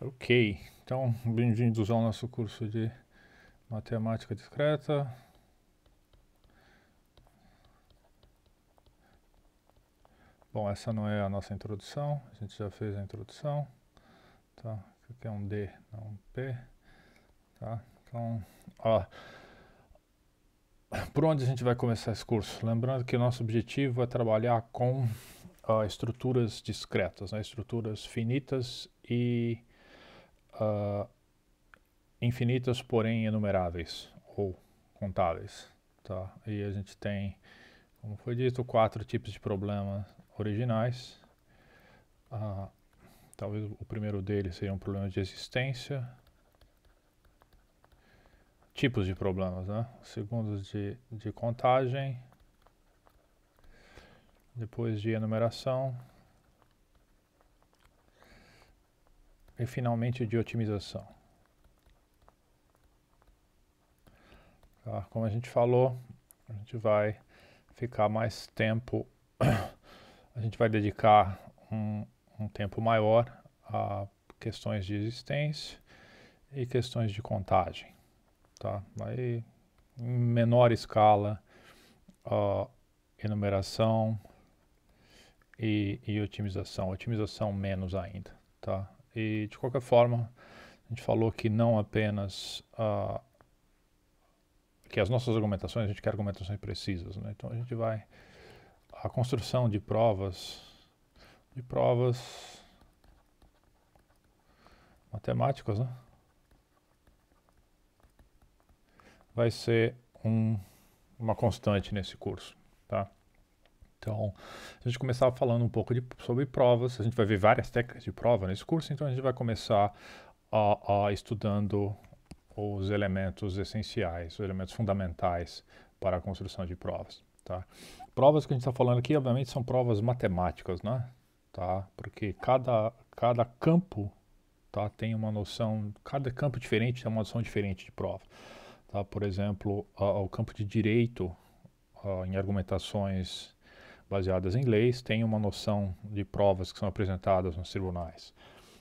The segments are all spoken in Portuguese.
Ok, então bem-vindos ao nosso curso de matemática discreta. Bom, essa não é a nossa introdução, a gente já fez a introdução, tá? Aqui é um D, não um P, tá? Então, ó, por onde a gente vai começar esse curso? Lembrando que o nosso objetivo é trabalhar com ó, estruturas discretas, né? estruturas finitas e uh, infinitas, porém enumeráveis ou contáveis. Tá? E a gente tem, como foi dito, quatro tipos de problemas originais. Uh, talvez o primeiro deles seja um problema de existência. Tipos de problemas, né? Segundos de, de contagem. Depois de enumeração. e finalmente o de otimização. Tá? Como a gente falou, a gente vai ficar mais tempo, a gente vai dedicar um, um tempo maior a questões de existência e questões de contagem. Tá? Aí, em menor escala, enumeração e, e otimização. Otimização menos ainda, tá? E, de qualquer forma, a gente falou que não apenas uh, que as nossas argumentações, a gente quer argumentações precisas, né? Então a gente vai a construção de provas de provas matemáticas, né? Vai ser um, uma constante nesse curso, tá? Então, a gente começar falando um pouco de, sobre provas, a gente vai ver várias técnicas de prova nesse curso, então a gente vai começar a, a estudando os elementos essenciais, os elementos fundamentais para a construção de provas. Tá? Provas que a gente está falando aqui, obviamente, são provas matemáticas, né? Tá? Porque cada, cada campo tá? tem uma noção, cada campo diferente tem uma noção diferente de prova. Tá? Por exemplo, o campo de direito em argumentações baseadas em leis, têm uma noção de provas que são apresentadas nos tribunais.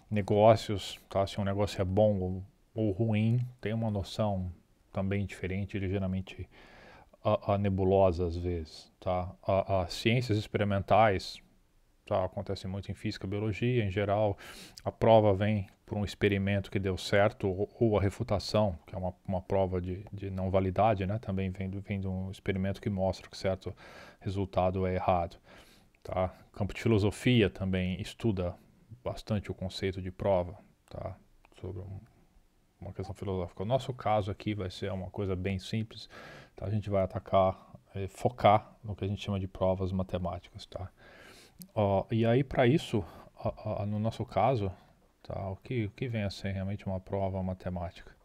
Negócios, tá? se um negócio é bom ou, ou ruim, tem uma noção também diferente, ligeiramente a, a nebulosa às vezes. Tá? A, a, ciências experimentais tá? acontece muito em física, biologia em geral. A prova vem por um experimento que deu certo, ou, ou a refutação, que é uma, uma prova de, de, não validade, né? também vem, vem de um experimento que mostra que certo resultado é errado. Tá? O campo de filosofia também estuda bastante o conceito de prova, tá? sobre um, uma questão filosófica. O nosso caso aqui vai ser uma coisa bem simples, tá? a gente vai atacar, eh, focar no que a gente chama de provas matemáticas. Tá? e aí, para isso, no nosso caso, Tá, o que, o que vem a ser realmente uma prova matemática?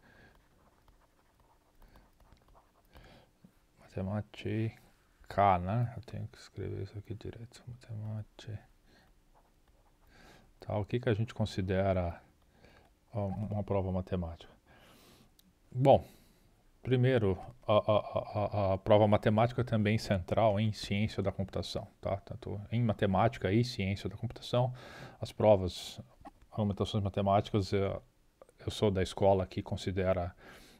Matemática, né? Eu tenho que escrever isso aqui direto. Matemática. Tá, o que, que a gente considera uma prova matemática? Bom, primeiro, a, a, a, a, prova matemática é também central em ciência da computação, tá? Tanto em matemática e ciência da computação, as provas argumentações matemáticas, eu, eu sou da escola que considera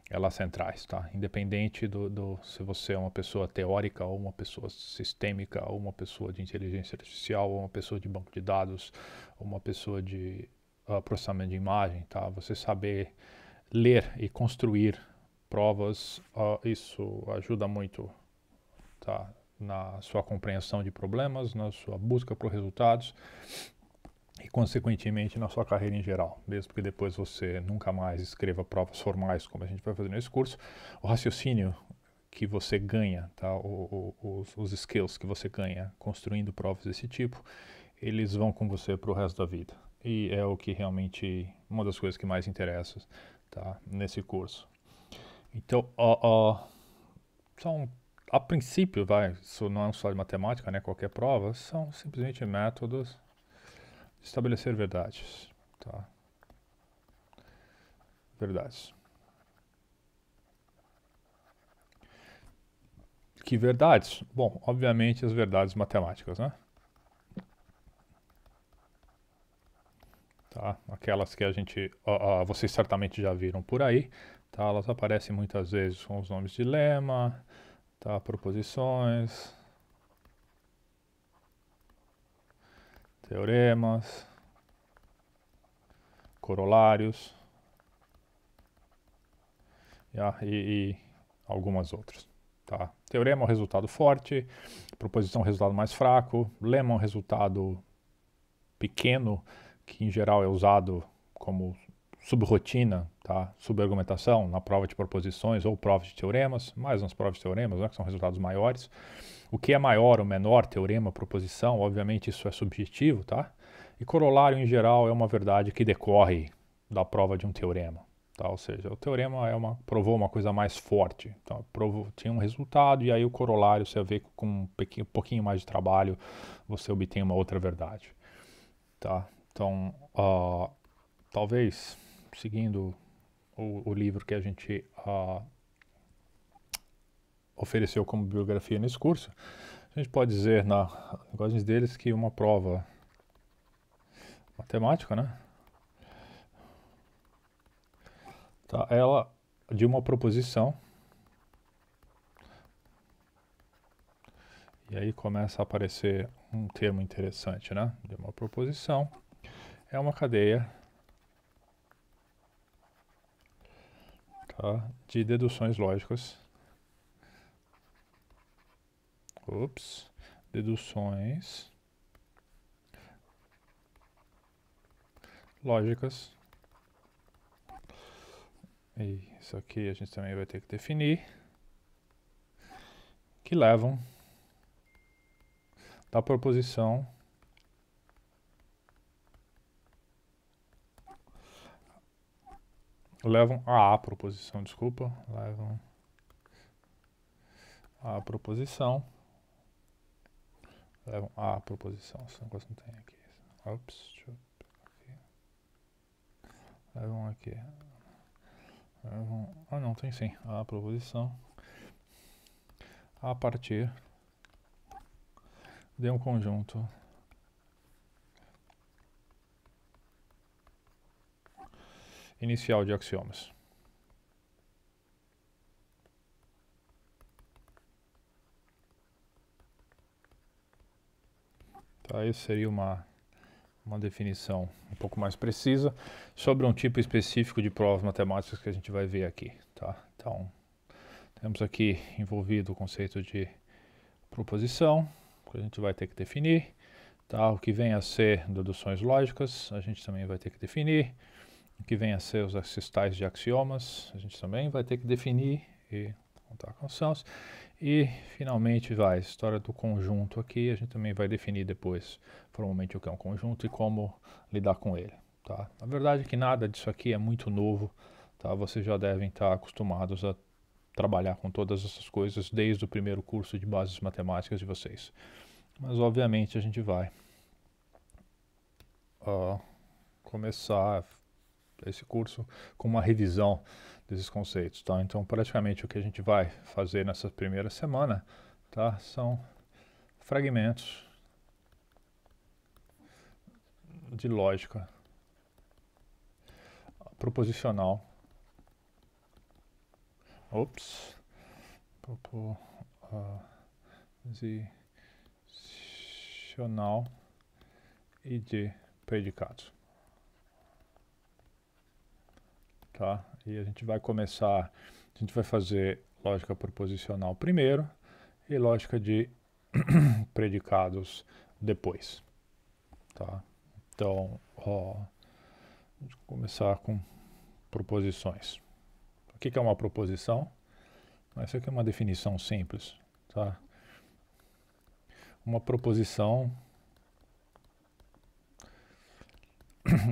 elas centrais, tá? Independente do, do, se você é uma pessoa teórica ou uma pessoa sistêmica ou uma pessoa de inteligência artificial ou uma pessoa de banco de dados ou uma pessoa de uh, processamento de imagem, tá? Você saber ler e construir provas, uh, isso ajuda muito, tá? Na sua compreensão de problemas, na sua busca por resultados e, consequentemente, na sua carreira em geral. Mesmo que depois você nunca mais escreva provas formais, como a gente vai fazer nesse curso, o raciocínio que você ganha, tá? O, o, os, os skills que você ganha construindo provas desse tipo, eles vão com você para o resto da vida. E é o que realmente, uma das coisas que mais interessa tá? nesse curso. Então, uh, uh, são, a princípio, vai, isso não é só de matemática, né? qualquer prova, são simplesmente métodos estabelecer verdades. Tá? Verdades. Que verdades? Bom, obviamente as verdades matemáticas, né? Tá? Aquelas que a gente, uh, uh, vocês certamente já viram por aí, tá? Elas aparecem muitas vezes com os nomes de lema, tá? Proposições, teoremas, corolários e, e algumas outras. Tá? Teorema é um resultado forte, proposição é um resultado mais fraco, lema é um resultado pequeno, que em geral é usado como subrotina, tá? subargumentação na prova de proposições ou prova de teoremas, mais nas provas de teoremas, né, que são resultados maiores o que é maior ou menor, teorema, proposição, obviamente isso é subjetivo, tá? E corolário, em geral, é uma verdade que decorre da prova de um teorema. Tá? Ou seja, o teorema é uma, provou uma coisa mais forte. Então, provou, tinha um resultado e aí o corolário, você vê que com um pequeno, pouquinho mais de trabalho, você obtém uma outra verdade. Tá? Então, uh, talvez, seguindo o, o, livro que a gente uh, ofereceu como bibliografia nesse curso, a gente pode dizer na linguagem deles que uma prova matemática, né? Tá, ela de uma proposição E aí começa a aparecer um termo interessante, né? De uma proposição. É uma cadeia tá? de deduções lógicas Ops. Deduções. Lógicas. E isso aqui a gente também vai ter que definir. Que levam da proposição levam a, a proposição, desculpa, levam a proposição levam é ah, a proposição. Esse é negócio não tem aqui. Ops, deixa eu aqui. Levam é aqui. Levam, ah, não, tem sim. A proposição a partir de um conjunto inicial de axiomas. Tá? Isso seria uma, uma definição um pouco mais precisa sobre um tipo específico de provas matemáticas que a gente vai ver aqui. Tá? Então, temos aqui envolvido o conceito de proposição, que a gente vai ter que definir. Tá? O que vem a ser deduções lógicas, a gente também vai ter que definir. O que vem a ser os tais de axiomas, a gente também vai ter que definir e contar com os e finalmente vai a história do conjunto aqui, a gente também vai definir depois formalmente o que é um conjunto e como lidar com ele. Tá? A verdade é que nada disso aqui é muito novo, tá? vocês já devem estar acostumados a trabalhar com todas essas coisas desde o primeiro curso de bases matemáticas de vocês. Mas obviamente a gente vai uh, começar esse curso com uma revisão desses conceitos, tá? Então, praticamente o que a gente vai fazer nessa primeira semana, tá? São fragmentos de lógica proposicional. Ops. Proposicional e de predicados. tá? E a gente vai começar, a gente vai fazer lógica proposicional primeiro e lógica de predicados depois, tá? Então, ó, vamos começar com proposições. O que, que é uma proposição? Essa aqui é uma definição simples, tá? Uma proposição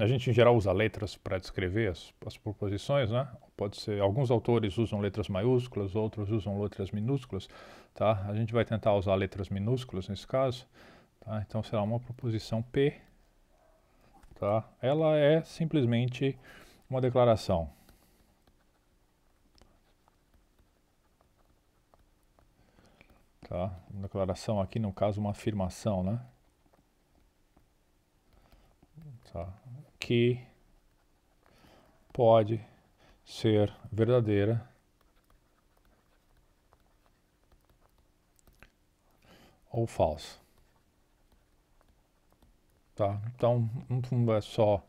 a gente em geral usa letras para descrever as, as, proposições, né? Pode ser, alguns autores usam letras maiúsculas, outros usam letras minúsculas, tá? A gente vai tentar usar letras minúsculas nesse caso, tá? Então será uma proposição P, tá? Ela é simplesmente uma declaração. Tá? Uma declaração aqui, no caso, uma afirmação, né? Tá que pode ser verdadeira ou falsa. Tá? Então, não é só,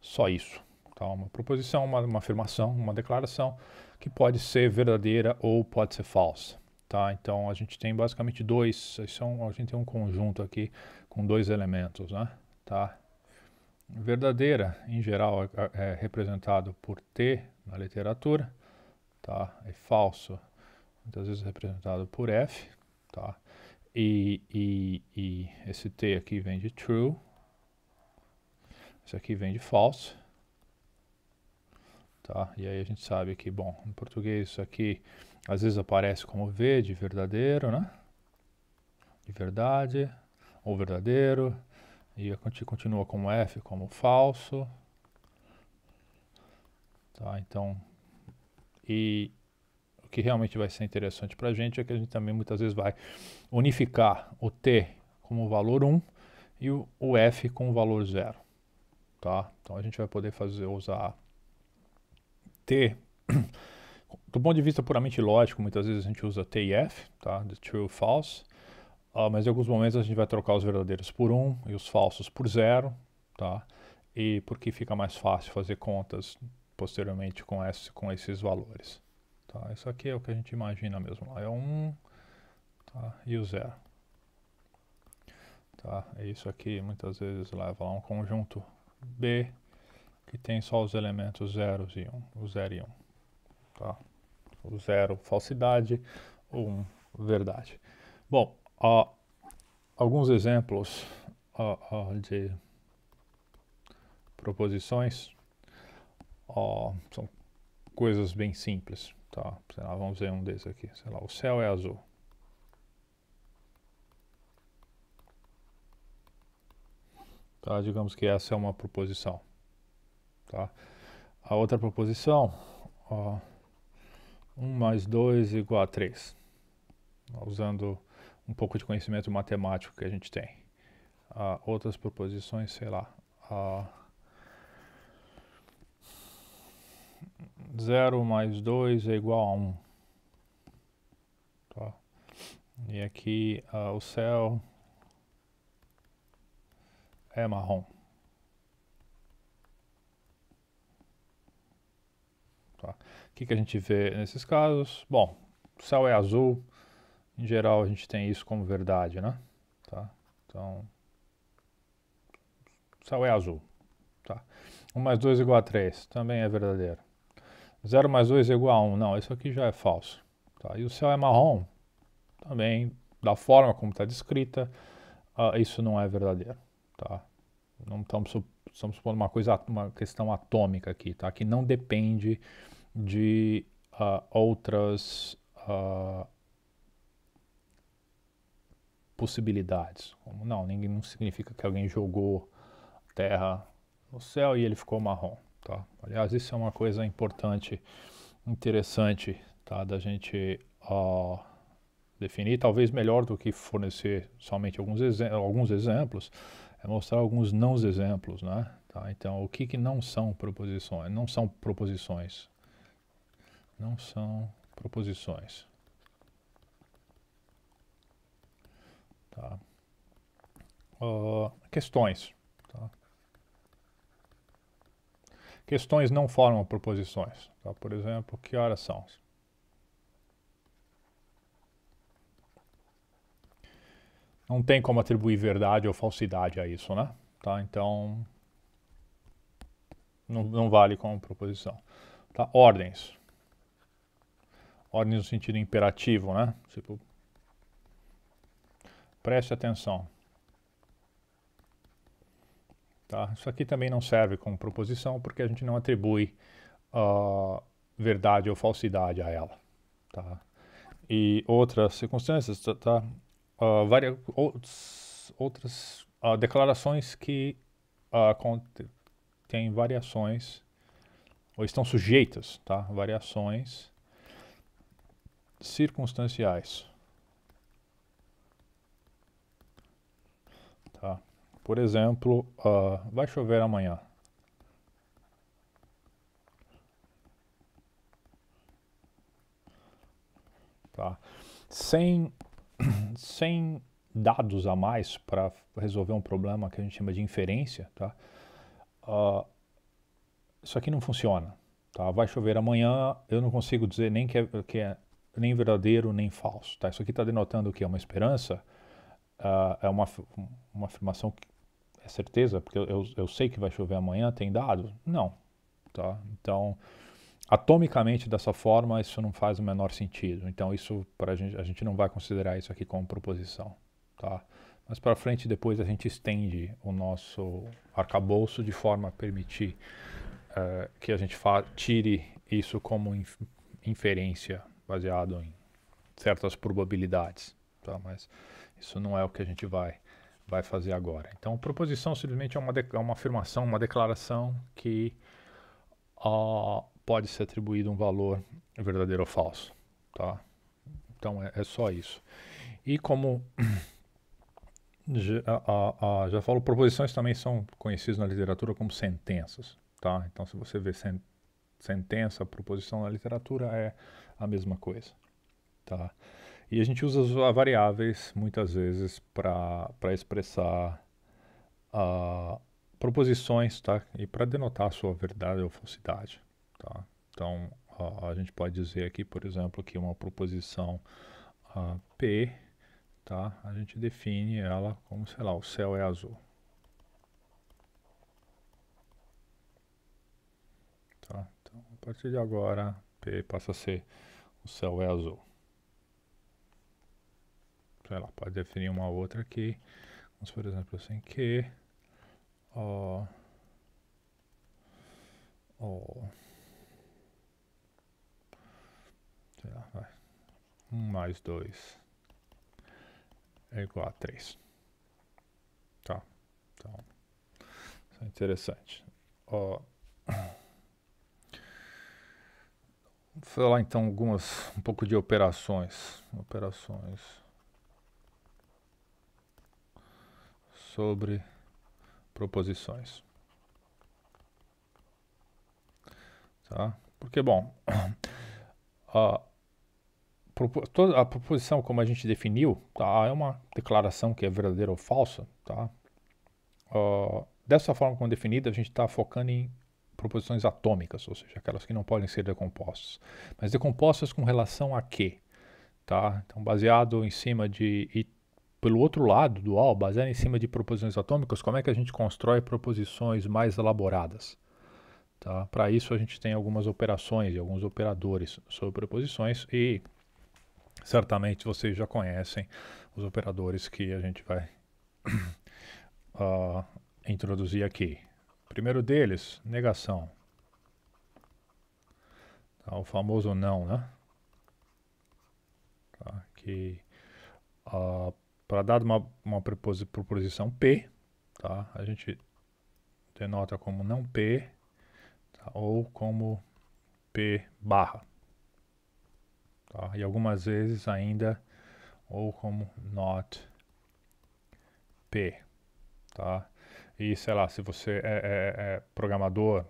só isso. Tá? Uma proposição, uma, uma afirmação, uma declaração que pode ser verdadeira ou pode ser falsa. Tá? Então, a gente tem basicamente dois, são, a gente tem um conjunto aqui com dois elementos, né? Tá? verdadeira, em geral, é, é representado por T na literatura, tá? É falso, muitas vezes é representado por F, tá? E, e, e esse T aqui vem de true, esse aqui vem de false, tá? E aí a gente sabe que, bom, em português isso aqui às vezes aparece como V de verdadeiro, né? De verdade, ou verdadeiro, e a gente continua como F, como falso. Tá, então, e o que realmente vai ser interessante para a gente é que a gente também muitas vezes vai unificar o T como valor 1 e o, F com o valor 0. Tá? Então a gente vai poder fazer usar T do ponto de vista puramente lógico, muitas vezes a gente usa T e F, tá? de true false, ah, mas em alguns momentos a gente vai trocar os verdadeiros por 1 um, e os falsos por 0, tá? E porque fica mais fácil fazer contas posteriormente com, esse, com esses valores. Tá? Isso aqui é o que a gente imagina mesmo. Lá. É 1 tá? e o 0. Tá? isso aqui muitas vezes leva a um conjunto B que tem só os elementos 0 e 1. o 0 e 1. tá? O 0, falsidade. O 1, verdade. Bom, Uh, alguns exemplos uh, uh, de proposições são coisas bem simples. Tá? Lá, vamos ver um desses aqui. Sei lá, o céu é azul. Tá? Digamos que essa é uma proposição. Tá? A outra proposição, ó, 1 mais 2 igual a 3. Usando um pouco de conhecimento matemático que a gente tem. Uh, outras proposições, sei lá. Uh, ah, 0 mais 2 é igual a 1. Um. Tá. E aqui uh, o céu é marrom. Tá. O que, que a gente vê nesses casos? Bom, o céu é azul, em geral, a gente tem isso como verdade, né? Tá? Então, o céu é azul. Tá? 1 mais 2 igual a 3, também é verdadeiro. 0 mais 2 é igual a 1, não, isso aqui já é falso. Tá? E o céu é marrom, também, da forma como está descrita, uh, isso não é verdadeiro. Tá? Não estamos, sup estamos supondo uma, coisa, uma questão atômica aqui, tá? que não depende de uh, outras... Ah, possibilidades. Não, ninguém não significa que alguém jogou terra no céu e ele ficou marrom, tá? Aliás, isso é uma coisa importante, interessante, tá? Da gente uh, definir, talvez melhor do que fornecer somente alguns, exemplos, alguns exemplos, é mostrar alguns não exemplos, né? Tá? Então, o que, que não são proposições? Não são proposições. Não são proposições. Tá? Uh, questões. Tá? Questões não formam proposições. Tá? Por exemplo, que horas são? Não tem como atribuir verdade ou falsidade a isso, né? Tá? Então, não, não vale como proposição. Tá? Ordens. Ordens no sentido imperativo, né? Tipo, Preste atenção. Tá? Isso aqui também não serve como proposição porque a gente não atribui uh, verdade ou falsidade a ela. Tá? E outras circunstâncias, tá? Uh, tá? ah, várias, outras uh, declarações que uh, têm variações ou estão sujeitas, tá? Variações circunstanciais. Por exemplo, uh, vai chover amanhã. Tá? Sem, sem dados a mais para resolver um problema que a gente chama de inferência, tá? Uh, isso aqui não funciona. Tá? Vai chover amanhã, eu não consigo dizer nem que é, que é nem verdadeiro nem falso. Tá? Isso aqui está denotando o que? Uma esperança, uh, é uma, uma afirmação que é certeza, porque eu, eu, sei que vai chover amanhã, tem dado. Não. Tá? Então, atomicamente dessa forma, isso não faz o menor sentido. Então, isso para gente, a gente não vai considerar isso aqui como proposição, tá? Mas para frente depois a gente estende o nosso arcabouço de forma a permitir uh, que a gente tire isso como inf inferência baseado em certas probabilidades, tá? Mas isso não é o que a gente vai vai fazer agora. Então, proposição simplesmente é uma, é uma afirmação, uma declaração que uh, pode ser atribuído um valor verdadeiro ou falso, tá? Então, é, é só isso. E como já, uh, uh, já falo, proposições também são conhecidas na literatura como sentenças, tá? Então, se você vê sen sentença, proposição na literatura, é a mesma coisa, tá? E a gente usa as variáveis muitas vezes para expressar uh, proposições, tá? E para denotar a sua verdade ou falsidade, tá? Então, uh, a gente pode dizer aqui, por exemplo, que uma proposição uh, P, tá? A gente define ela como, sei lá, o céu é azul. Tá? Então, a partir de agora, P passa a ser o céu é azul sei lá, pode definir uma outra aqui. Vamos, por exemplo, assim, que... Ó... Ó... Sei lá, vai. 1 um mais 2 é igual a 3. Tá. Então, isso é interessante. Ó... Vou falar então algumas, um pouco de operações. Operações... sobre proposições. Tá? Porque, bom, a, a proposição como a gente definiu tá, é uma declaração que é verdadeira ou falsa. Tá? Uh, dessa forma como definida, a gente está focando em proposições atômicas, ou seja, aquelas que não podem ser decompostas. Mas decompostas com relação a quê? Tá? Então, baseado em cima de pelo outro lado do AL, baseado em cima de proposições atômicas, como é que a gente constrói proposições mais elaboradas? Tá? Para isso a gente tem algumas operações e alguns operadores sobre proposições e certamente vocês já conhecem os operadores que a gente vai uh, introduzir aqui. primeiro deles, negação. Tá, o famoso não, né? Tá, que uh, para dar uma, uma proposição P, tá? a gente denota como não P tá? ou como P barra. Tá? E algumas vezes ainda ou como not P. Tá? E sei lá, se você é, é, é programador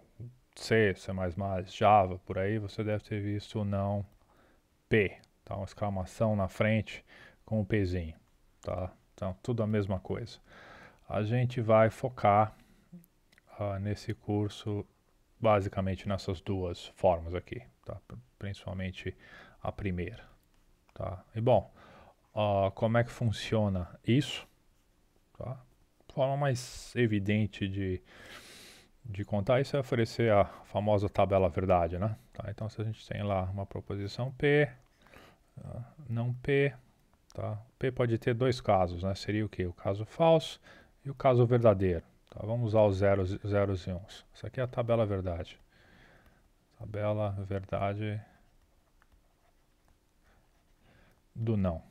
C, C++, Java, por aí, você deve ter visto não P, tá? Uma exclamação na frente com o um Pzinho tá? Então, tudo a mesma coisa. A gente vai focar uh, nesse curso basicamente nessas duas formas aqui, tá? Principalmente a primeira, tá? E bom, uh, como é que funciona isso? Tá? Forma mais evidente de, de contar isso é oferecer a famosa tabela verdade, né? Tá? Então, se a gente tem lá uma proposição P, ah, não P, Tá? P pode ter dois casos, né? seria o que? O caso falso e o caso verdadeiro. Tá? Vamos usar os zeros, zeros e uns. Essa aqui é a tabela verdade. Tabela verdade do não.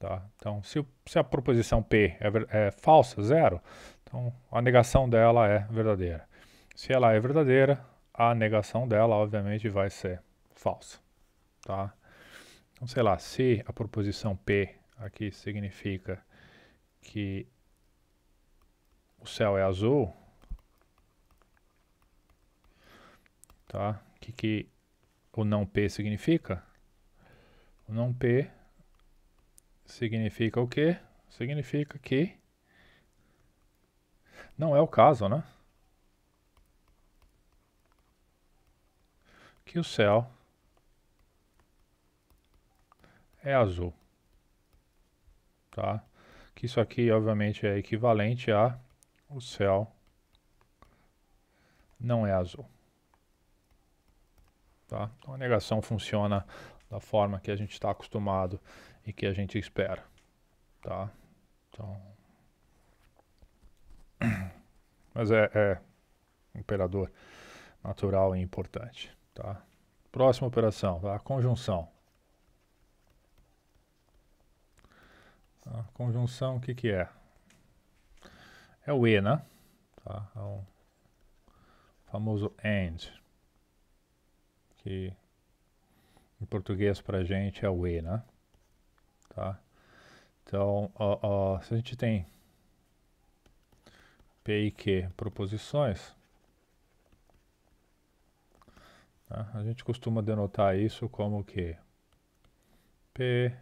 Tá? Então, se, se a proposição P é, é falsa, zero, então a negação dela é verdadeira. Se ela é verdadeira, a negação dela, obviamente, vai ser falsa. Tá? Então, sei lá, se a proposição P aqui significa que o céu é azul, tá? O que, que o não P significa? O não P significa o quê? Significa que não é o caso, né? Que o céu é azul. Tá? Que isso aqui, obviamente, é equivalente a o céu não é azul. Tá? Então a negação funciona da forma que a gente está acostumado e que a gente espera. Tá? Então... Mas é, é imperador natural e importante. Tá? Próxima operação, a conjunção. A tá, Conjunção, o que que é? É o E, né? Tá? É o famoso AND, que em português para gente é o E, né? Tá? Então, ó, ó, se a gente tem P e Q proposições, né? a gente costuma denotar isso como que P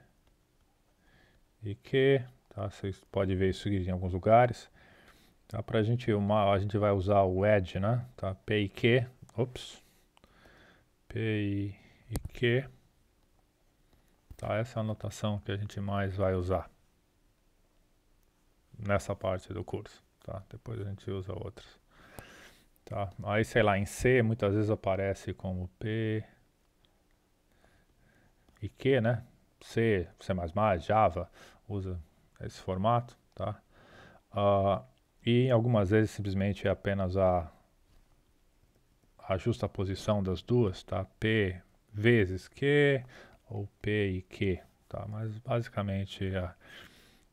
e que tá? vocês podem ver isso em alguns lugares. Tá? Para a gente, uma, a gente vai usar o edge, né? Tá? P e Q, ops, P e Q, tá? Essa é a anotação que a gente mais vai usar nessa parte do curso, tá? Depois a gente usa outras. Tá? Aí, sei lá, em C muitas vezes aparece como P e Q, né? C, C++, Java, usa esse formato, tá? Uh, e algumas vezes simplesmente é apenas a, a justa posição das duas, tá? P vezes Q ou P e Q, tá? Mas basicamente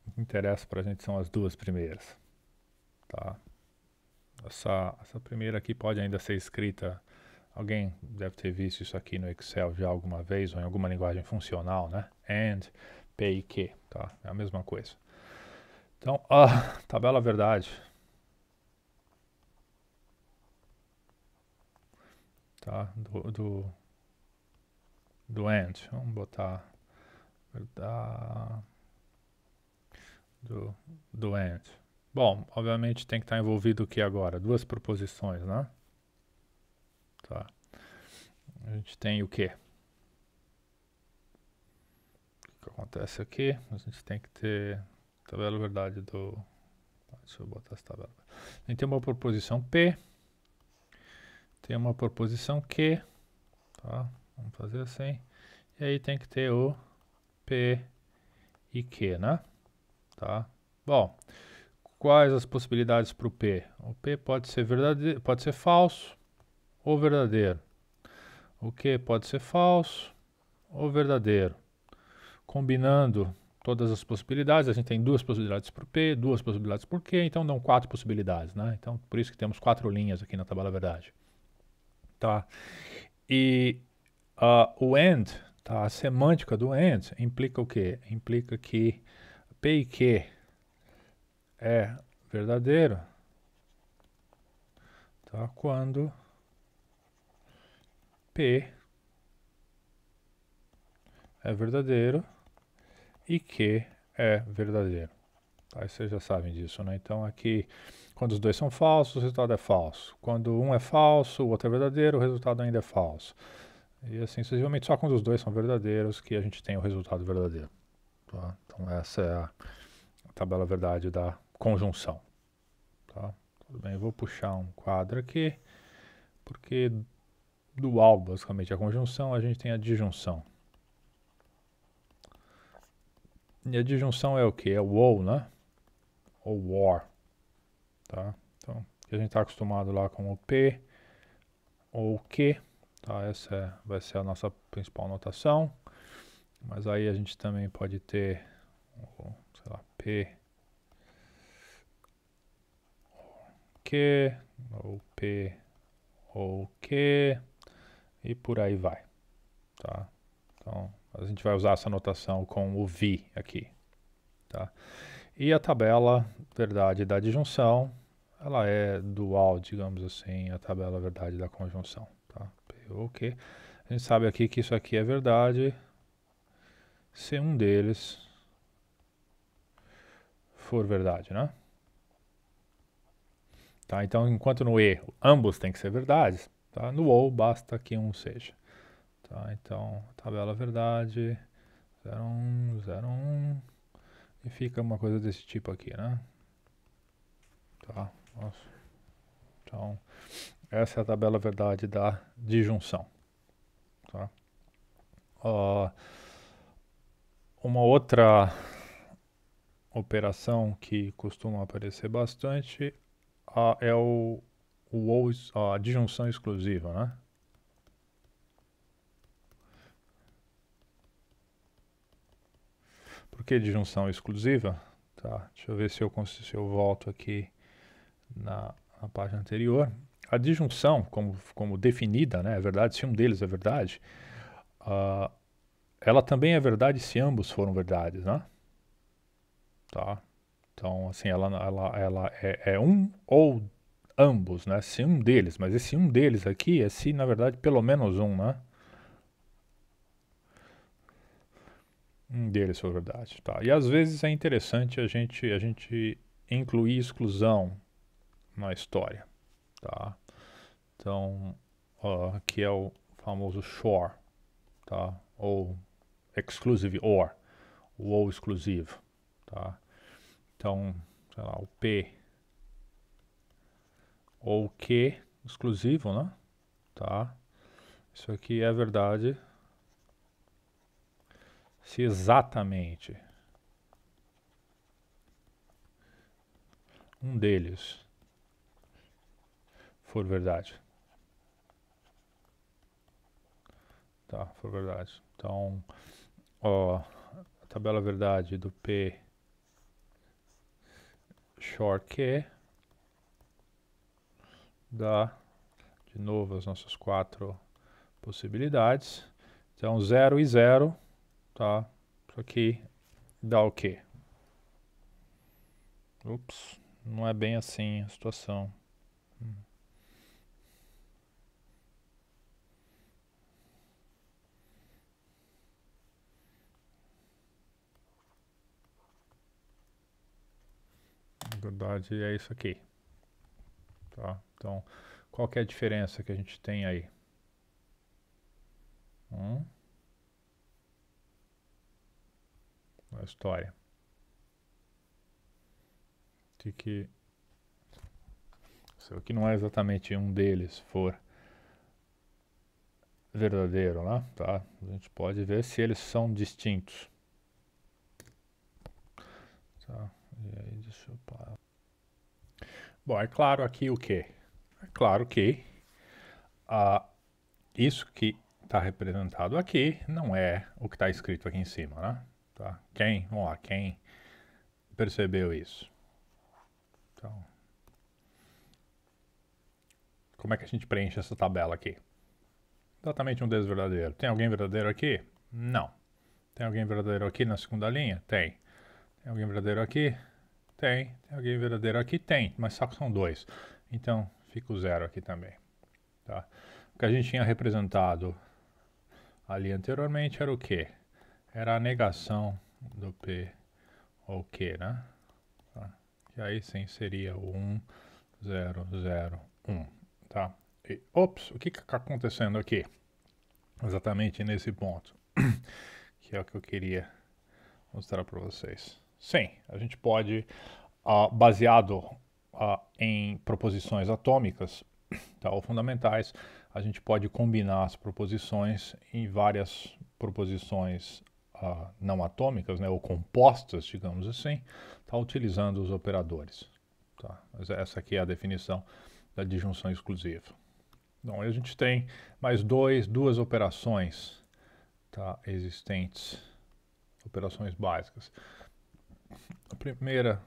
o que interessa para a gente são as duas primeiras, tá? Essa, essa primeira aqui pode ainda ser escrita Alguém deve ter visto isso aqui no Excel já alguma vez ou em alguma linguagem funcional, né? And, P e Q, tá? É a mesma coisa. Então, a ah, tabela verdade. Tá? Do, do, do and. Vamos botar verdade do, do and. Bom, obviamente tem que estar envolvido o que agora? Duas proposições, né? Tá. A gente tem o quê? O que acontece aqui? A gente tem que ter tabela verdade do... Deixa eu botar essa tabela. A gente tem uma proposição P. Tem uma proposição Q. Tá? Vamos fazer assim. E aí tem que ter o P e Q, né? Tá? Bom, quais as possibilidades para o P? O P pode ser verdadeiro, pode ser falso, ou verdadeiro. O que pode ser falso ou verdadeiro. Combinando todas as possibilidades, a gente tem duas possibilidades por P, duas possibilidades por Q, então dão quatro possibilidades, né? Então, por isso que temos quatro linhas aqui na tabela verdade. Tá? E uh, o AND, tá? a semântica do AND, implica o quê? Implica que P e Q é verdadeiro tá? quando P é verdadeiro e Q é verdadeiro. Aí vocês já sabem disso, né? Então aqui, quando os dois são falsos, o resultado é falso. Quando um é falso, o outro é verdadeiro, o resultado ainda é falso. E assim sucessivamente, só quando os dois são verdadeiros que a gente tem o resultado verdadeiro. Tá? Então essa é a tabela verdade da conjunção. Tá? Tudo bem, eu vou puxar um quadro aqui, porque dual, basicamente. A conjunção, a gente tem a disjunção. E a disjunção é o que? É o ou, né? Ou or. Tá? Então, a gente está acostumado lá com o P ou o Q. Tá? Essa é, vai ser a nossa principal notação. Mas aí a gente também pode ter, sei lá, P, Q, ou P, ou Q e por aí vai, tá? Então, a gente vai usar essa notação com o v aqui, tá? E a tabela verdade da disjunção, ela é dual, digamos assim, a tabela verdade da conjunção, tá? P A gente sabe aqui que isso aqui é verdade se um deles for verdade, né? Tá? Então, enquanto no E ambos têm que ser verdades, Tá? No ou basta que um seja. Tá? Então, tabela verdade, 01, 01, e fica uma coisa desse tipo aqui, né? Tá? Nossa. Então, essa é a tabela verdade da disjunção. Tá? Uh, uma outra operação que costuma aparecer bastante uh, é o o ou, a disjunção exclusiva, né? Por que disjunção exclusiva? Tá, deixa eu ver se eu, se eu volto aqui na, na página anterior. A disjunção, como, como definida, né, é verdade, se um deles é verdade, uh, ela também é verdade se ambos foram verdades, né? Tá? Então, assim, ela, ela, ela é, é um ou ambos, né? Se um deles, mas esse um deles aqui é se, na verdade, pelo menos um, né? Um deles na verdade, tá? E às vezes é interessante a gente, a gente incluir exclusão na história, tá? Então, ó, aqui é o famoso shore, tá? Ou exclusive or, o ou exclusivo, tá? Então, sei lá, o P ou que exclusivo, né? Tá? Isso aqui é verdade se exatamente um deles for verdade. Tá, for verdade. Então, ó, a tabela verdade do P short que dá de novo as nossas quatro possibilidades. Então, 0 e 0, tá? Isso aqui dá o quê? Ups, não é bem assim a situação. Na hum. verdade, é isso aqui. Tá? Então, qual é a diferença que a gente tem aí? Hum? É a história. que que se o que não é exatamente um deles for verdadeiro né? tá? A gente pode ver se eles são distintos. Tá? E aí deixa eu Bom, é claro aqui o quê? É claro que uh, isso que está representado aqui não é o que está escrito aqui em cima, né? Tá? Quem, vamos lá, quem percebeu isso? Então, como é que a gente preenche essa tabela aqui? Exatamente um verdadeiro. Tem alguém verdadeiro aqui? Não. Tem alguém verdadeiro aqui na segunda linha? Tem. Tem alguém verdadeiro aqui? Tem, tem alguém verdadeiro aqui? Tem, mas só que são dois. Então, fica o zero aqui também. Tá? O que a gente tinha representado ali anteriormente era o quê? Era a negação do P ou Q, né? Tá? E aí sim seria o 1, 0, 0, 1, tá? E, ops, o que está acontecendo aqui? Exatamente nesse ponto, que é o que eu queria mostrar para vocês. Sim, a gente pode, uh, baseado uh, em proposições atômicas tá, ou fundamentais, a gente pode combinar as proposições em várias proposições uh, não atômicas, né, ou compostas, digamos assim, tá, utilizando os operadores. Tá? Mas essa aqui é a definição da disjunção exclusiva. Então, a gente tem mais dois, duas operações tá, existentes, operações básicas. A primeira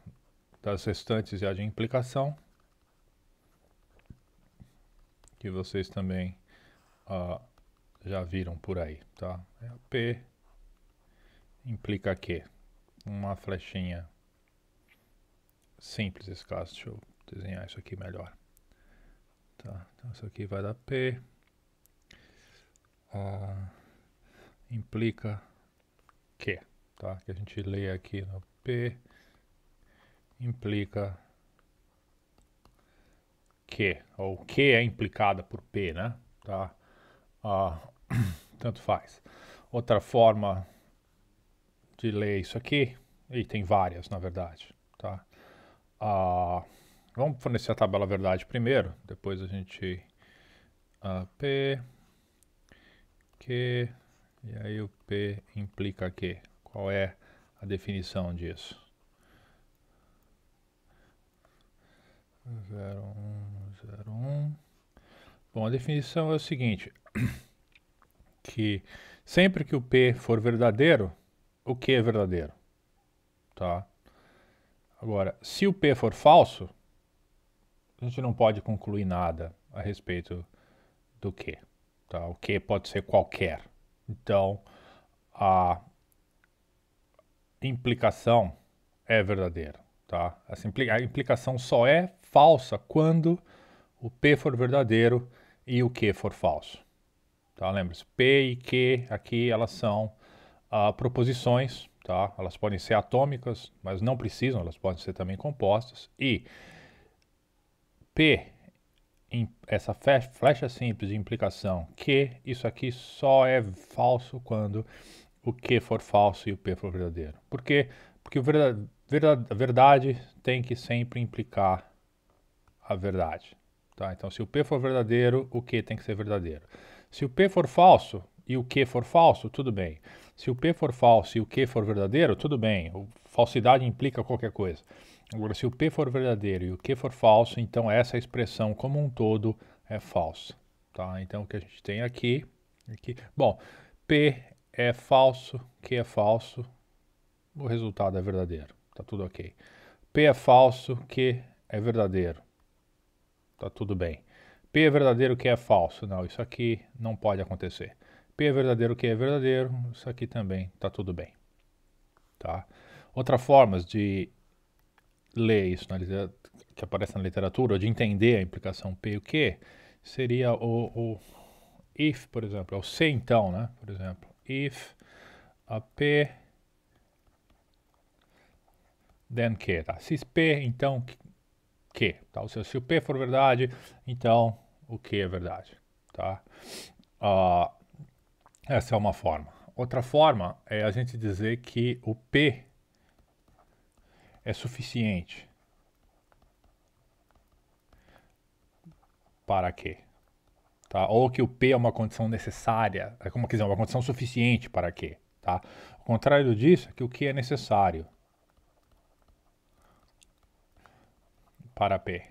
das restantes é a de implicação, que vocês também ah, já viram por aí, tá? É P implica que Uma flechinha simples esse caso, deixa eu desenhar isso aqui melhor. Tá, então isso aqui vai dar P. Ah, implica que tá? Que a gente lê aqui no implica Q, ou Q é implicada por P, né? Tá? Ah, tanto faz. Outra forma de ler isso aqui, e tem várias, na verdade, tá? Ah, vamos fornecer a tabela verdade primeiro, depois a gente... Ah, P, Q, e aí o P implica Q. Qual é a definição disso. 0101. Bom, a definição é o seguinte, que sempre que o P for verdadeiro, o Q é verdadeiro, tá? Agora, se o P for falso, a gente não pode concluir nada a respeito do Q, tá? O Q pode ser qualquer. Então, a implicação é verdadeira, tá? Essa implica a implicação só é falsa quando o P for verdadeiro e o Q for falso. Tá? Lembre-se, P e Q aqui elas são ah, proposições, tá? Elas podem ser atômicas, mas não precisam, elas podem ser também compostas. E P, essa flecha simples de implicação, Q, isso aqui só é falso quando o que for falso e o P for verdadeiro. Por quê? Porque verdade, verdade, a verdade tem que sempre implicar a verdade. Tá? Então, se o P for verdadeiro, o que tem que ser verdadeiro. Se o P for falso e o que for falso, tudo bem. Se o P for falso e o que for verdadeiro, tudo bem. O, falsidade implica qualquer coisa. Agora, se o P for verdadeiro e o Q for falso, então essa expressão como um todo é falsa. Tá? Então, o que a gente tem aqui, aqui é bom, P é falso, Q é falso, o resultado é verdadeiro, tá tudo ok. P é falso, Q é verdadeiro, tá tudo bem. P é verdadeiro, Q é falso, não, isso aqui não pode acontecer. P é verdadeiro, Q é verdadeiro, isso aqui também tá tudo bem, tá? Outra forma de ler isso na que aparece na literatura, de entender a implicação P e o Q, seria o, o if, por exemplo, é o se então, né, por exemplo if a p then q, tá? Se p, então q, tá? Ou seja, se o p for verdade, então o q é verdade, tá? Uh, essa é uma forma. Outra forma é a gente dizer que o p é suficiente para que tá? Ou que o P é uma condição necessária, é como quiser, uma condição suficiente para que, tá? O contrário disso é que o que é necessário para P.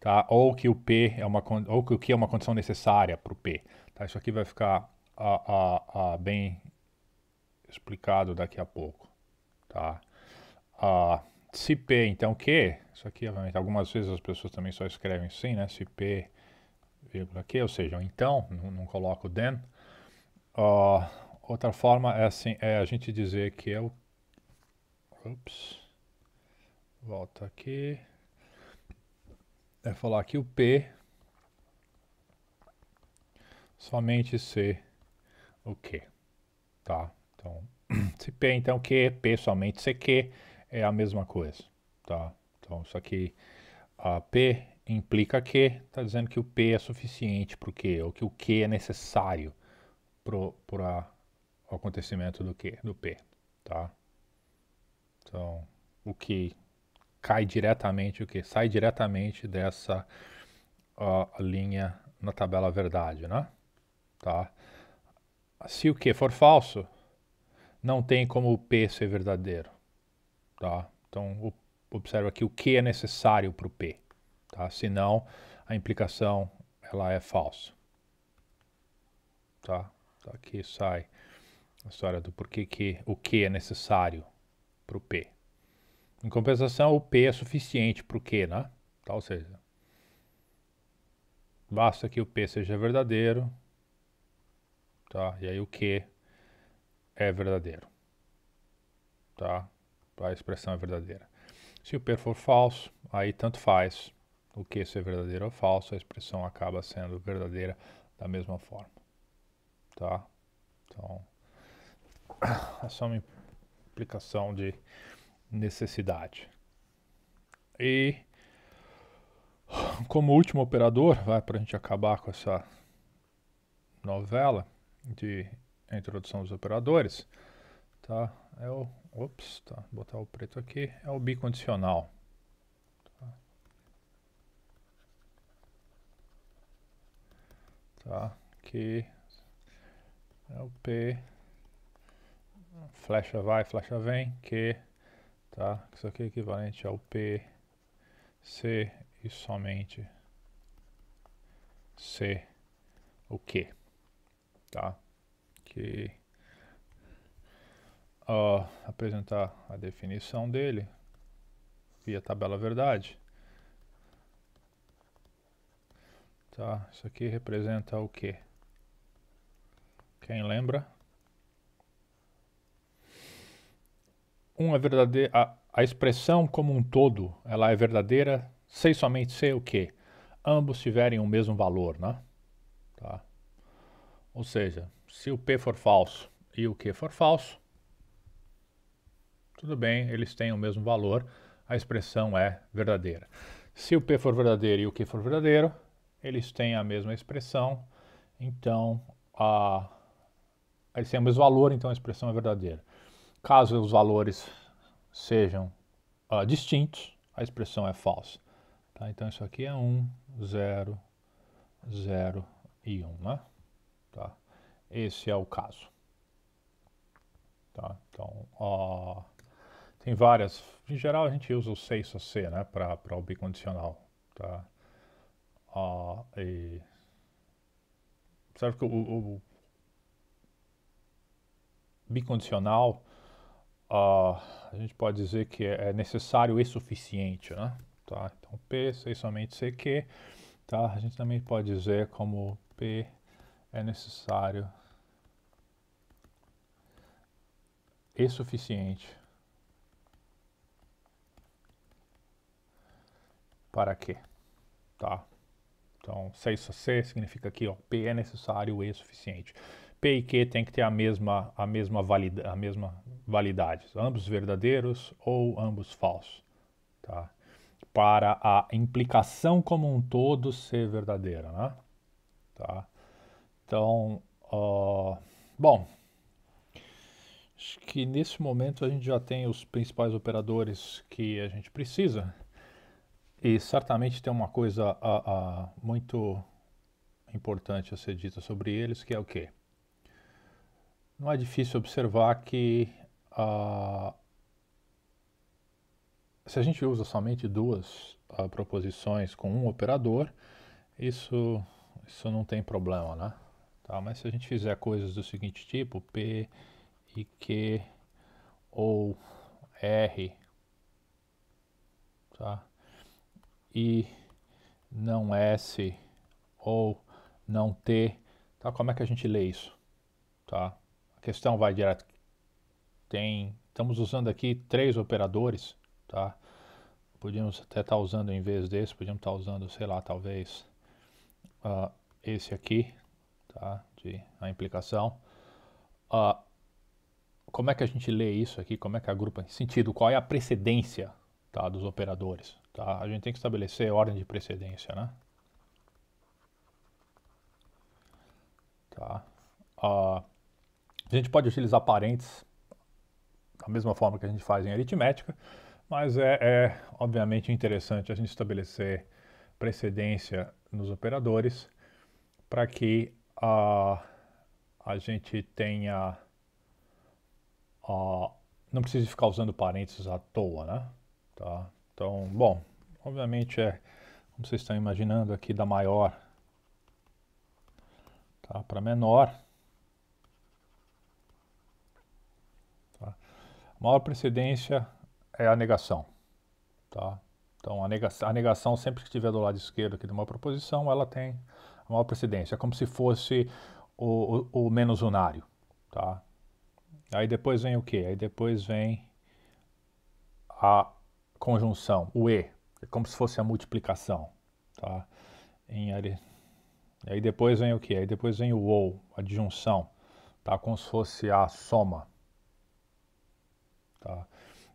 Tá? Ou que o P é uma ou que o que é uma condição necessária para o P. Tá? Isso aqui vai ficar a a bem explicado daqui a pouco, tá? se P, então, Q, isso aqui, obviamente, algumas vezes as pessoas também só escrevem assim, né? Se P vírgula aqui, ou seja, um então, não, não coloco then. Uh, outra forma é assim, é a gente dizer que é o... Volta aqui. É falar que o P somente ser o Q, tá? Então, se P é então Q, P somente que é a mesma coisa, tá? Então, isso aqui, a P implica que, está dizendo que o P é suficiente para o Q, ou que o Q é necessário para o acontecimento do Q, do P, tá? Então, o que cai diretamente, o que sai diretamente dessa ó, linha na tabela verdade, né? Tá? Se o Q for falso, não tem como o P ser verdadeiro, tá? Então, observa que o Q é necessário para o P tá? Senão a implicação ela é falsa, tá? Então, aqui sai a história do porquê que o que é necessário para o P. Em compensação, o P é suficiente para o Q, né? Tá, ou seja, basta que o P seja verdadeiro, tá? E aí o Q é verdadeiro, tá? A expressão é verdadeira. Se o P for falso, aí tanto faz o que se é verdadeiro ou falso, a expressão acaba sendo verdadeira da mesma forma, tá? Então, é só uma implicação de necessidade. E como último operador, vai para a gente acabar com essa novela de introdução dos operadores, tá? É o, ops, tá? Vou botar o preto aqui, é o bicondicional. tá? Que é o P, flecha vai, flecha vem, Q, tá? Isso aqui é equivalente ao P, C e somente C, o Q, tá? Que apresentar a definição dele via tabela verdade. Tá, isso aqui representa o quê? Quem lembra? Um é a, a expressão como um todo, ela é verdadeira, sei somente ser o quê? Ambos tiverem o mesmo valor, né? Tá? Ou seja, se o P for falso e o Q for falso, tudo bem, eles têm o mesmo valor, a expressão é verdadeira. Se o P for verdadeiro e o Q for verdadeiro, eles têm a mesma expressão, então a, eles têm o mesmo valor, então a expressão é verdadeira. Caso os valores sejam uh, distintos, a expressão é falsa. Tá? Então isso aqui é 1, 0, 0 e 1, né? Tá? Esse é o caso. Tá? Então, uh, tem várias. Em geral a gente usa o C e C, né? Para o bicondicional, tá? a. Eh, sabe que o, o bicondicional uh, a gente pode dizer que é, é necessário e suficiente, né? Tá? Então P seis somente CQ, tá? A gente também pode dizer como P é necessário e suficiente para quê, tá? Então, se é isso C é, significa que ó, P é necessário, E é suficiente. P e Q tem que ter a mesma, a mesma, valida, a mesma validade, ambos verdadeiros ou ambos falsos, tá? Para a implicação como um todo ser verdadeira, né? Tá? Então, uh, bom, acho que nesse momento a gente já tem os principais operadores que a gente precisa. E certamente tem uma coisa a, a, muito importante a ser dita sobre eles, que é o quê? Não é difícil observar que a, se a gente usa somente duas proposições com um operador, isso, isso não tem problema, né? Tá, mas se a gente fizer coisas do seguinte tipo, P e Q ou R, tá? I, não S ou não T, tá? Como é que a gente lê isso, tá? A questão vai direto. Tem, estamos usando aqui três operadores, tá? Podíamos até estar tá usando em vez desse, podíamos estar tá usando, sei lá, talvez uh, esse aqui, tá? De a implicação. Uh, como é que a gente lê isso aqui? Como é que agrupa? Sentido, qual é a precedência tá, dos operadores? Tá, a gente tem que estabelecer ordem de precedência, né? Tá. Ah, a gente pode utilizar parênteses da mesma forma que a gente faz em aritmética, mas é, é obviamente interessante a gente estabelecer precedência nos operadores para que a a gente tenha a ah, não precise ficar usando parênteses à toa, né? Tá? Então, bom, obviamente é, como vocês estão imaginando aqui, da maior tá, para menor. Tá. A maior precedência é a negação. Tá? Então, a negação, a negação, sempre que estiver do lado esquerdo aqui de uma proposição, ela tem a maior precedência. É como se fosse o, o, o menos unário. Tá? Aí depois vem o que? Aí depois vem a conjunção, o E, é como se fosse a multiplicação, tá? Em Aí depois vem o que? Aí depois vem o OU, a disjunção, tá? Como se fosse a soma, tá?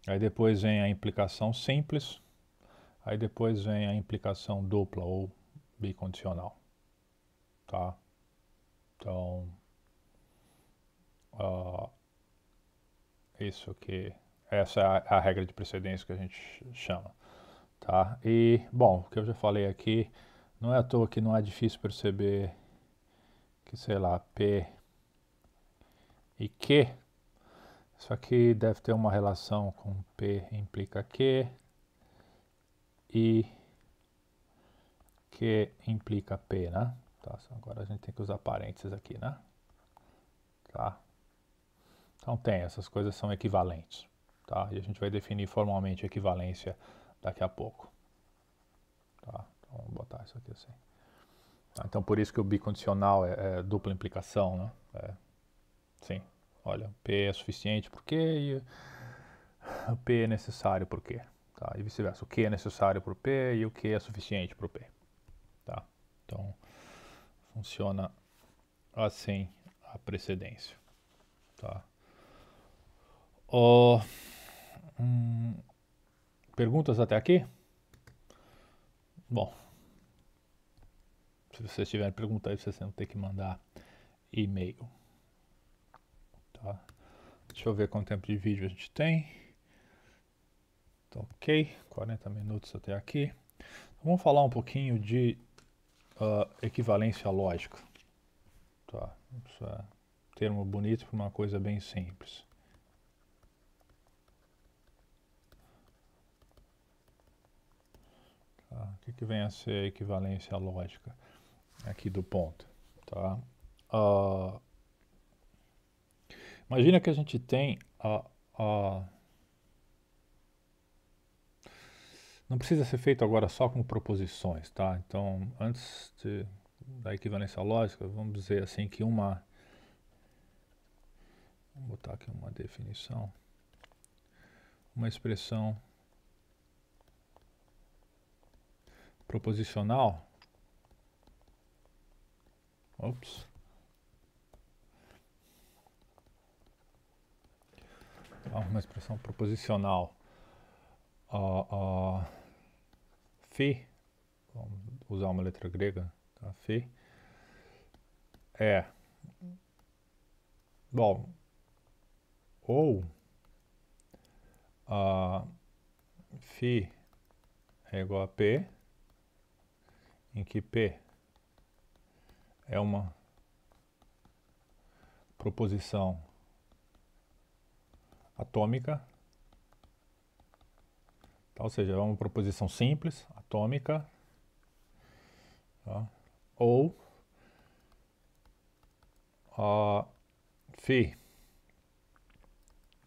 Aí depois vem a implicação simples, aí depois vem a implicação dupla ou bicondicional, tá? Então, uh, isso que essa é a, a, regra de precedência que a gente chama. Tá? E, bom, o que eu já falei aqui, não é à toa que não é difícil perceber que, sei lá, P e Q. Isso aqui deve ter uma relação com P implica Q e Q implica P, né? Tá, agora a gente tem que usar parênteses aqui, né? Tá? Então tem, essas coisas são equivalentes. Tá? E a gente vai definir formalmente a equivalência daqui a pouco. Tá? Então, vamos botar isso aqui assim. Tá, então, por isso que o bicondicional é, é dupla implicação, né? É. Sim, olha, P é suficiente por quê e o P é necessário por quê. Tá? E vice-versa, o Q é necessário para o P e o Q é suficiente para o P. Tá? Então, funciona assim a precedência. Tá? Oh, Hum, perguntas até aqui? Bom, se vocês tiverem pergunta aí, vocês vão ter que mandar e-mail. Tá? Deixa eu ver quanto tempo de vídeo a gente tem. Então, ok, 40 minutos até aqui. vamos falar um pouquinho de uh, equivalência lógica. Tá? Isso é um termo bonito para uma coisa bem simples. Tá? O que, que, vem a ser a equivalência lógica aqui do ponto? Tá? Uh, imagina que a gente tem a, a não precisa ser feito agora só com proposições, tá? Então, antes de, da equivalência lógica, vamos dizer assim que uma... Vou botar aqui uma definição. Uma expressão proposicional. Ops. Uma expressão proposicional. Uh, ah, uh, ah, Fê, vamos usar uma letra grega, tá? Fê, é, bom, ou, uh, ah, Fê é igual a P, em que P é uma proposição atômica, tá? ou seja, é uma proposição simples, atômica, tá? ou a phi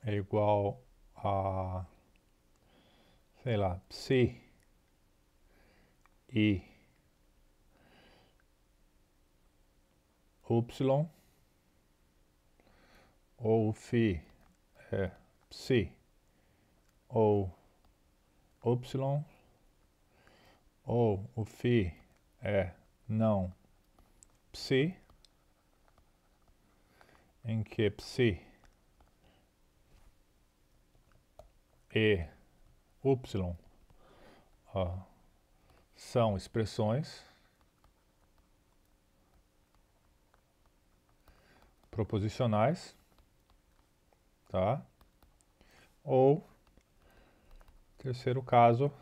é igual a, sei lá, psi e y ou phi é psi ou y ou o phi é não psi em que psi e y são expressões proposicionais, tá? Ou terceiro caso,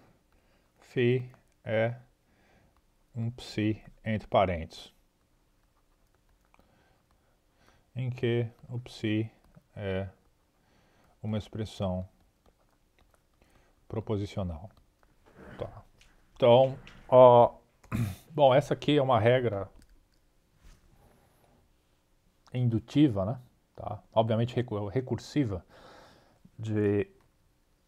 phi é um psi entre parênteses, em que o psi é uma expressão proposicional. Tá. Então, ó, bom, essa aqui é uma regra indutiva, né? Tá? Obviamente recursiva de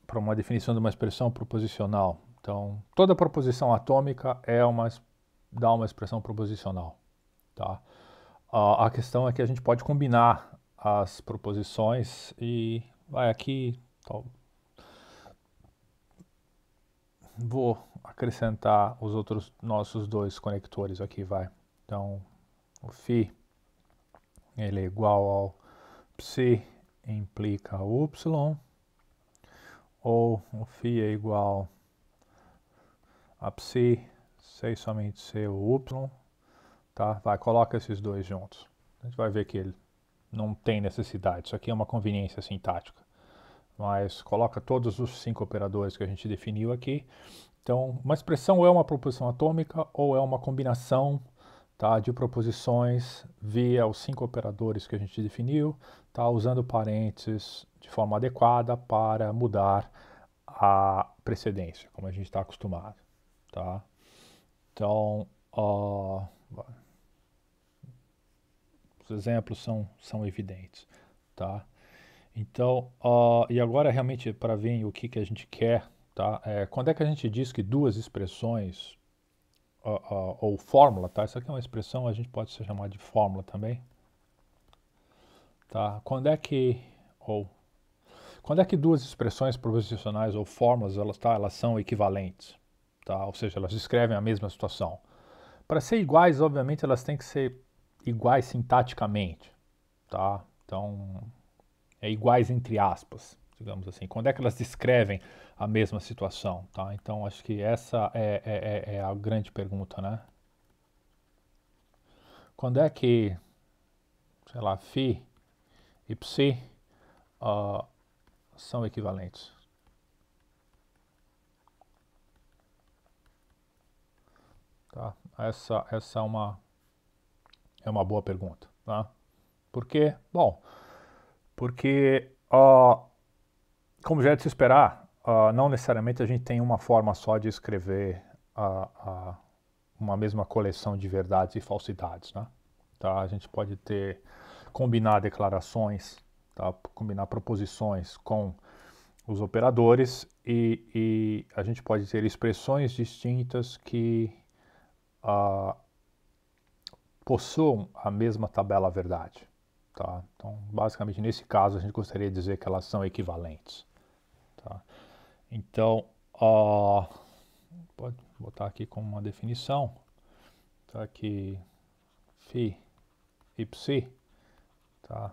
para uma definição de uma expressão proposicional. Então, toda proposição atômica é uma dá uma expressão proposicional, tá? A, a questão é que a gente pode combinar as proposições e vai aqui, tal. vou acrescentar os outros nossos dois conectores aqui, vai. Então, o φ ele é igual ao psi implica y, ou o φ é igual a psi, sei somente ser o y, tá? Vai, coloca esses dois juntos. A gente vai ver que ele não tem necessidade, isso aqui é uma conveniência sintática. Mas coloca todos os cinco operadores que a gente definiu aqui. Então, uma expressão ou é uma proposição atômica ou é uma combinação tá? de proposições via os cinco operadores que a gente definiu, tá? usando parênteses de forma adequada para mudar a precedência, como a gente está acostumado. Tá? Então, uh, os exemplos são, são evidentes. Tá? Então, uh, e agora realmente para ver o que, que a gente quer, tá? É, quando é que a gente diz que duas expressões ou fórmula, tá? Isso aqui é uma expressão, a gente pode se chamar de fórmula também. Tá? Quando é que ou quando é que duas expressões proposicionais ou fórmulas elas, tá, elas são equivalentes, tá? Ou seja, elas descrevem a mesma situação. Para ser iguais, obviamente, elas têm que ser iguais sintaticamente, tá? Então, é iguais entre aspas, digamos assim. Quando é que elas descrevem a mesma situação, tá? Então acho que essa é, é, é, é a grande pergunta, né? Quando é que, sei lá, Φ e psi uh, são equivalentes? Tá? Essa, essa é uma é uma boa pergunta, tá? Porque, bom, porque, ah, como já é de se esperar, uh, não necessariamente a gente tem uma forma só de escrever uma mesma coleção de verdades e falsidades, né? Tá? A gente pode ter combinar declarações, tá? combinar proposições com os operadores e, e a gente pode ter expressões distintas que uh, possuam a mesma tabela verdade. Tá? Então, basicamente, nesse caso, a gente gostaria de dizer que elas são equivalentes. Tá? Então, ó, pode botar aqui como uma definição, tá aqui, phi, ipsi, tá,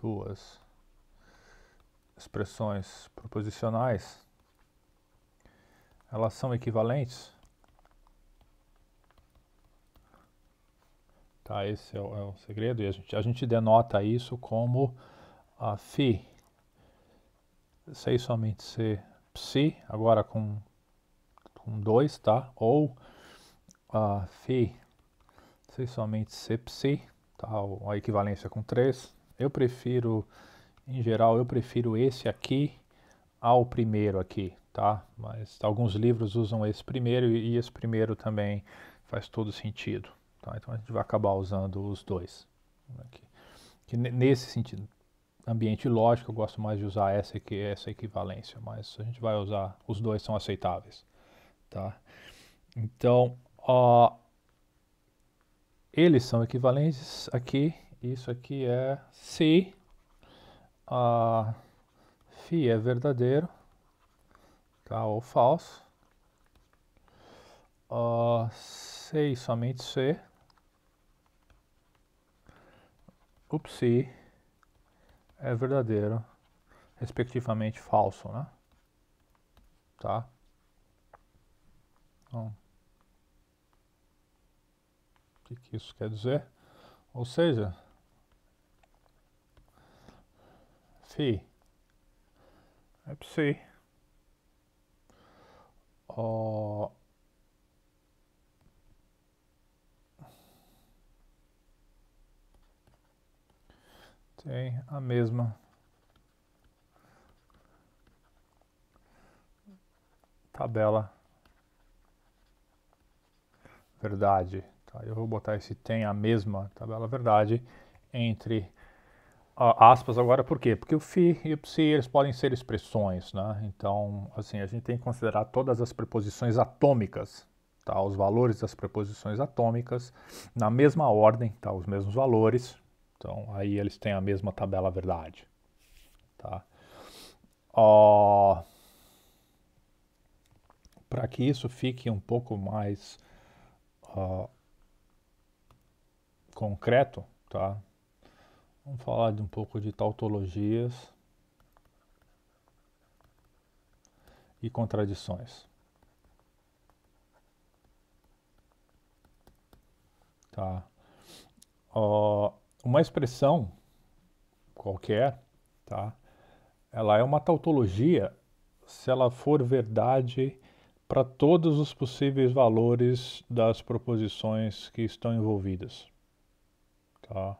duas expressões proposicionais, elas são equivalentes, tá? Esse é o, é o, segredo e a gente, a gente denota isso como a phi. Sei somente ser Psi, agora com, com dois, tá? Ou uh, ah, Fi, sei somente C Psi, tá? A equivalência com 3. Eu prefiro, em geral, eu prefiro esse aqui ao primeiro aqui, tá? Mas alguns livros usam esse primeiro e esse primeiro também faz todo sentido, tá? Então a gente vai acabar usando os dois. Aqui. Que nesse sentido, ambiente lógico, eu gosto mais de usar essa, essa equivalência, mas a gente vai usar, os dois são aceitáveis, tá? Então, eles são equivalentes aqui, isso aqui é se a phi é verdadeiro, tá, ou falso, uh, C somente C, upsi, é verdadeiro, respectivamente falso, né? Tá? Então, o que, que isso quer dizer? Ou seja, phi é psi. Oh, tem é a mesma. Tabela. Verdade. Tá, eu vou botar esse tem a mesma tabela verdade entre aspas agora, por quê? Porque o fi e o psi eles podem ser expressões, né? Então, assim, a gente tem que considerar todas as preposições atômicas, tá? Os valores das preposições atômicas na mesma ordem, tá? Os mesmos valores, então, aí eles têm a mesma tabela verdade. Tá? Uh, Para que isso fique um pouco mais uh, concreto, tá? vamos falar de um pouco de tautologias e contradições. Tá? Uh, uma expressão qualquer, tá? Ela é uma tautologia se ela for verdade para todos os possíveis valores das proposições que estão envolvidas, tá?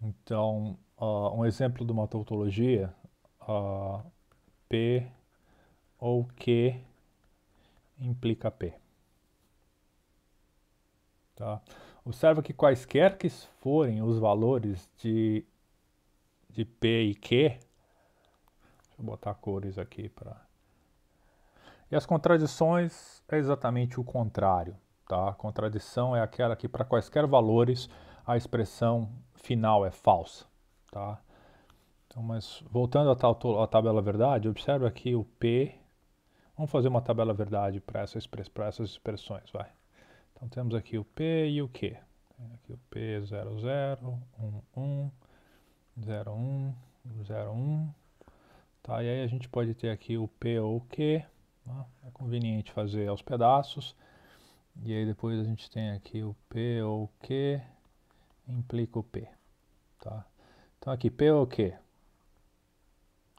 Então, uh, um exemplo de uma tautologia, uh, P ou Q implica P, tá? Observa que quaisquer que forem os valores de, de P e Q, deixa eu botar cores aqui para... E as contradições é exatamente o contrário, tá? A contradição é aquela que para quaisquer valores a expressão final é falsa, tá? Então, mas voltando à tabela verdade, observa aqui o P. Vamos fazer uma tabela verdade para essas, essas expressões, vai. Então temos aqui o P e o Q. Aqui o P 00, 11, 01, 01. Tá, e aí a gente pode ter aqui o P ou o Q. Tá? É conveniente fazer aos pedaços. E aí depois a gente tem aqui o P ou o Q implica o P. Tá? Então aqui P ou Q?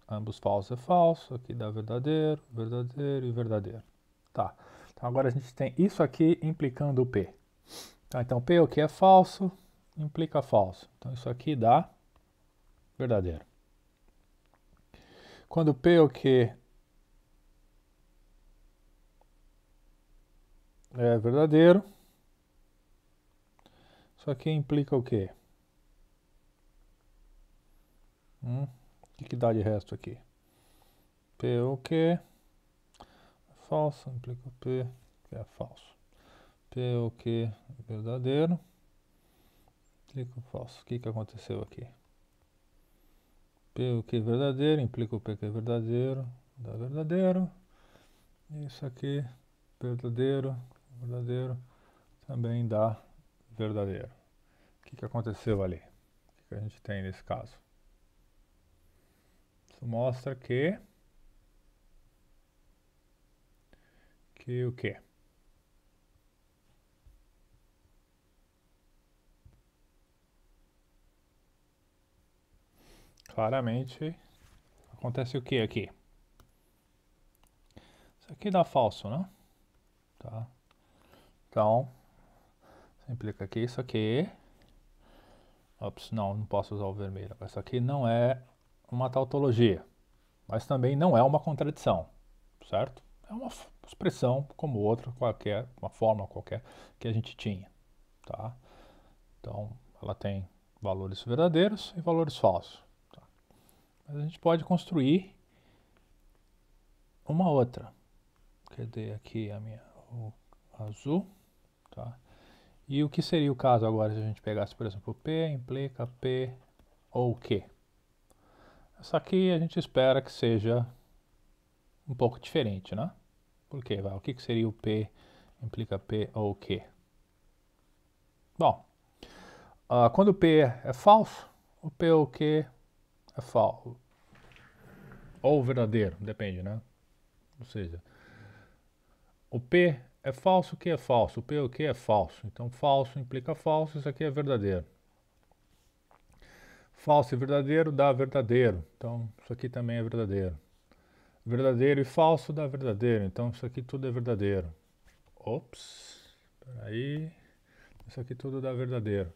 Ambos falso é falso, aqui dá verdadeiro, verdadeiro e verdadeiro. Tá. Então agora a gente tem isso aqui implicando o P. Tá, então P o que é falso implica falso. Então isso aqui dá verdadeiro. Quando P o que é verdadeiro, isso aqui implica o quê? Hum, o que, dá de resto aqui? P o que falso implica o P, que é falso. P é o Q é verdadeiro, implica o falso. O que, que aconteceu aqui? P é o Q verdadeiro, implica o P que é verdadeiro, dá verdadeiro. Isso aqui, verdadeiro, verdadeiro, também dá verdadeiro. O que, que aconteceu ali? O que, que a gente tem nesse caso? Isso mostra que que o quê? Claramente acontece o que aqui? Isso aqui dá falso, né? Tá. Então, você implica que isso aqui... Ops, não, não posso usar o vermelho. Isso aqui não é uma tautologia, mas também não é uma contradição, certo? É uma expressão como outra qualquer, uma forma qualquer que a gente tinha, tá? Então, ela tem valores verdadeiros e valores falsos. Tá? Mas a gente pode construir uma outra. Cadê aqui a minha o azul, tá? E o que seria o caso agora se a gente pegasse, por exemplo, P implica P ou Q? Essa aqui a gente espera que seja um pouco diferente, né? Por quê? O que, que seria o P? Implica P ou Q? Bom, uh, quando o P é falso, o P ou Q é falso. Ou verdadeiro, depende, né? Ou seja, o P é falso, o Q é falso. O P ou o Q é falso. Então, falso implica falso, isso aqui é verdadeiro. Falso e verdadeiro dá verdadeiro. Então, isso aqui também é verdadeiro verdadeiro e falso dá verdadeiro, então isso aqui tudo é verdadeiro. Ops, aí isso aqui tudo dá verdadeiro.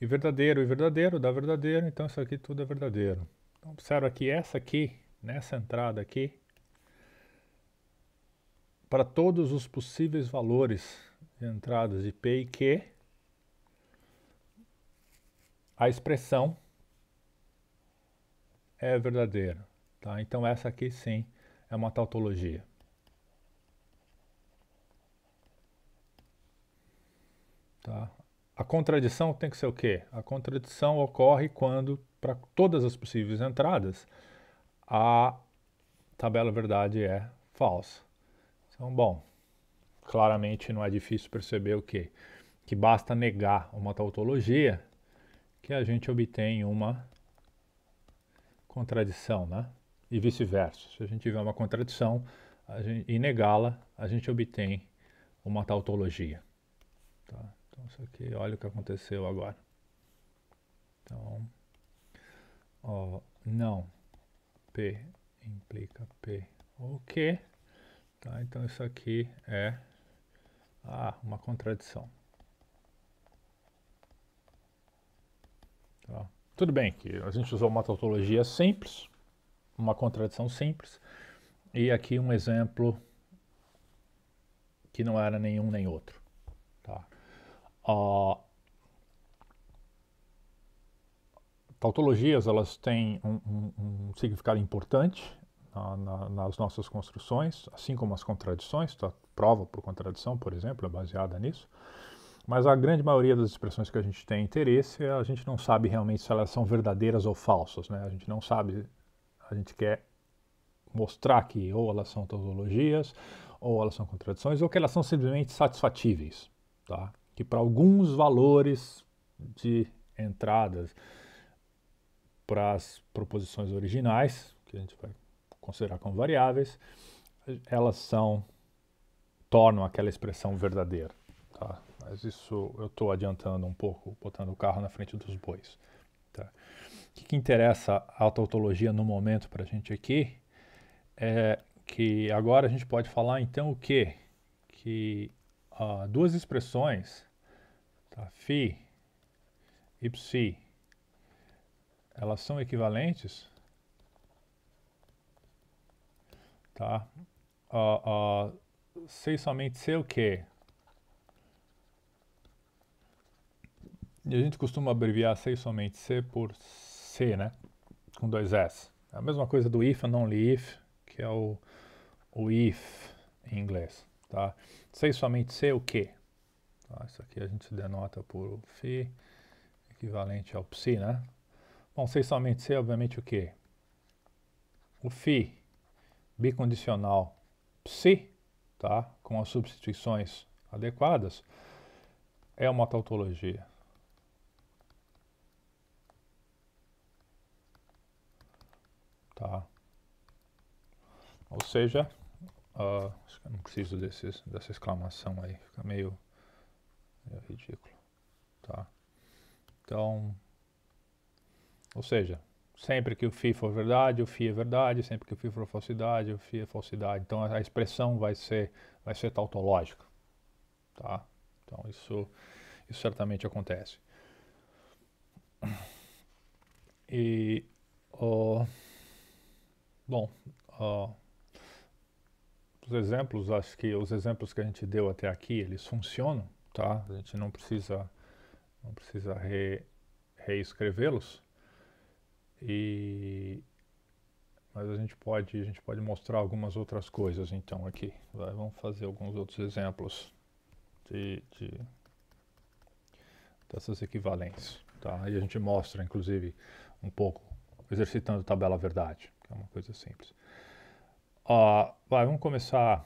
E verdadeiro e verdadeiro dá verdadeiro, então isso aqui tudo é verdadeiro. Então, observa que essa aqui, nessa entrada aqui, para todos os possíveis valores de entradas de P e Q, a expressão é verdadeira. Tá? Então essa aqui sim é uma tautologia. Tá? A contradição tem que ser o quê? A contradição ocorre quando, para todas as possíveis entradas, a tabela verdade é falsa. Então, bom, claramente não é difícil perceber o quê? Que basta negar uma tautologia que a gente obtém uma contradição, né? e vice-versa. Se a gente tiver uma contradição gente, e negá-la, a gente obtém uma tautologia. Tá? Então, isso aqui, olha o que aconteceu agora. Então, ó, não, P implica P, ou q. Tá? Então, isso aqui é ah, uma contradição. Tá? Tudo bem que a gente usou uma tautologia simples, uma contradição simples. E aqui um exemplo que não era nenhum nem outro. Tá? Uh, tautologias elas têm um, um, um significado importante na, na, nas nossas construções, assim como as contradições. Tá? Prova por contradição, por exemplo, é baseada nisso. Mas a grande maioria das expressões que a gente tem interesse, a gente não sabe realmente se elas são verdadeiras ou falsas. Né? A gente não sabe a gente quer mostrar que ou elas são tautologias, ou elas são contradições, ou que elas são simplesmente satisfatíveis, tá? Que para alguns valores de entradas para as proposições originais, que a gente vai considerar como variáveis, elas são tornam aquela expressão verdadeira, tá? Mas isso eu estou adiantando um pouco, botando o carro na frente dos bois que, que interessa a tautologia no momento para a gente aqui é que agora a gente pode falar então o quê? Que uh, duas expressões, tá? phi e psi, elas são equivalentes, tá? Uh, uh, sei somente ser o quê? E a gente costuma abreviar sei somente ser por né? Com dois S. É a mesma coisa do if and only if, que é o, o if em inglês, tá? Sei somente ser o que. Tá? Isso aqui a gente denota por phi, equivalente ao psi, né? Bom, sei somente ser, obviamente, o que? O phi bicondicional psi, tá? Com as substituições adequadas, é uma tautologia. Tá. Ou seja, uh, não preciso desses, dessa exclamação aí, fica meio, meio ridículo. Tá. Então, ou seja, sempre que o fi for verdade, o fi é verdade, sempre que o fi for falsidade, o fi é falsidade. Então a expressão vai ser vai ser tautológica. Tá? Então isso isso certamente acontece. E oh, Bom, uh, os exemplos, acho que os exemplos que a gente deu até aqui, eles funcionam, tá? A gente não precisa, não precisa re, reescrevê-los. E mas a gente pode, a gente pode mostrar algumas outras coisas então aqui. Vai, vamos fazer alguns outros exemplos de, de dessas equivalências, tá? E a gente mostra, inclusive, um pouco exercitando tabela verdade. É uma coisa simples. Uh, vai, vamos começar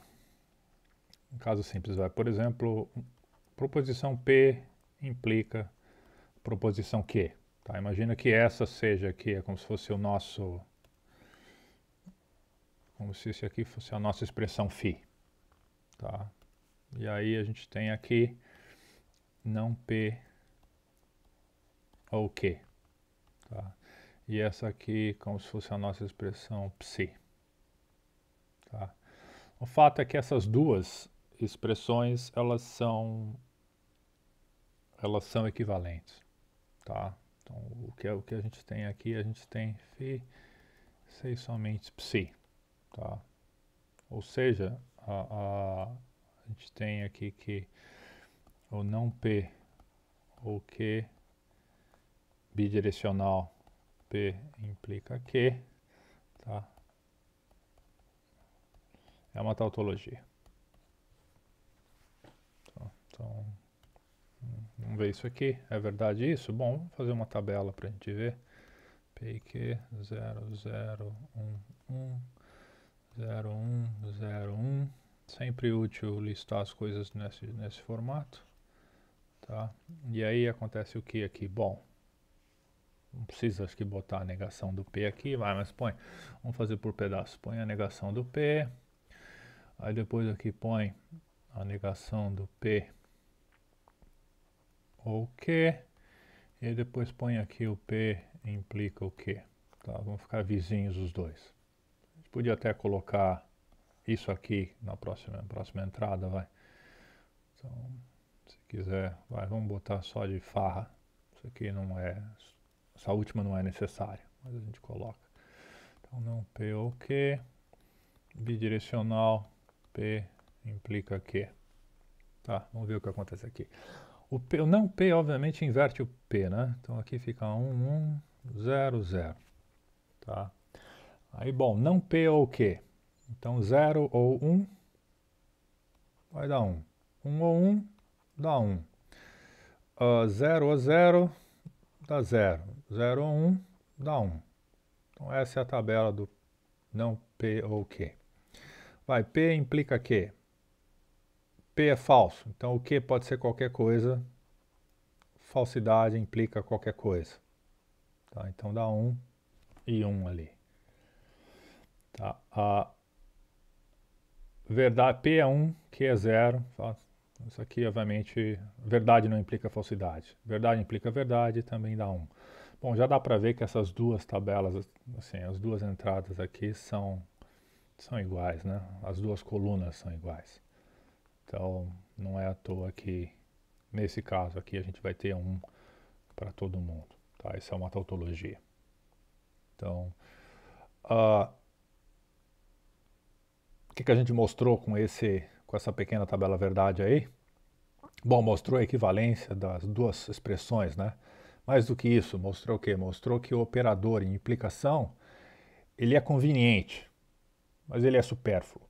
um caso simples. Vai. Por exemplo, proposição P implica proposição Q. Tá? Imagina que essa seja aqui, é como se fosse o nosso... Como se isso aqui fosse a nossa expressão φ. Tá? E aí a gente tem aqui não P ou Q. Tá? e essa aqui como se fosse a nossa expressão psi. Tá? O fato é que essas duas expressões elas são elas são equivalentes, tá? Então o que é o que a gente tem aqui a gente tem phi sei somente psi, tá? Ou seja, a, a, a gente tem aqui que o não p ou que bidirecional P implica que tá? É uma tautologia. Tá, então, hum, vamos ver isso aqui. É verdade isso? Bom, vamos fazer uma tabela para a gente ver. PQ 0011 0101 Sempre útil listar as coisas nesse, nesse formato. Tá? E aí acontece o que aqui? Bom, não precisa, acho que, botar a negação do P aqui. Vai, mas põe. Vamos fazer por pedaço. Põe a negação do P. Aí depois aqui põe a negação do P ou Q. E depois põe aqui o P implica o Q. Tá? Vão ficar vizinhos os dois. A gente podia até colocar isso aqui na próxima, na próxima entrada, vai. Então, se quiser, vai, vamos botar só de farra. Isso aqui não é essa última não é necessária, mas a gente coloca. Então, não P ou Q, bidirecional, P implica Q. Tá, vamos ver o que acontece aqui. O, P, o não P, obviamente, inverte o P, né? Então, aqui fica 1, 1, 0, 0. Tá? Aí, bom, não P ou Q. Então, 0 ou 1 vai dar 1. 1 ou 1 dá 1. Um. Uh, ah, 0 ou 0 dá zero. Zero ou um, dá um. Então essa é a tabela do não P ou Q. Vai, P implica Q. P é falso, então o Q pode ser qualquer coisa. Falsidade implica qualquer coisa. Tá? Então dá um e um ali. Tá? A verdade, P é 1, Q é 0, isso aqui, obviamente, verdade não implica falsidade. Verdade implica verdade, também dá 1. Bom, já dá para ver que essas duas tabelas, assim, as duas entradas aqui são, são iguais, né? As duas colunas são iguais. Então, não é à toa que, nesse caso aqui, a gente vai ter um para todo mundo, tá? Isso é uma tautologia. Então, ah, o que, que a gente mostrou com esse com essa pequena tabela verdade aí. Bom, mostrou a equivalência das duas expressões, né? Mais do que isso, mostrou o quê? Mostrou que o operador em implicação, ele é conveniente, mas ele é supérfluo,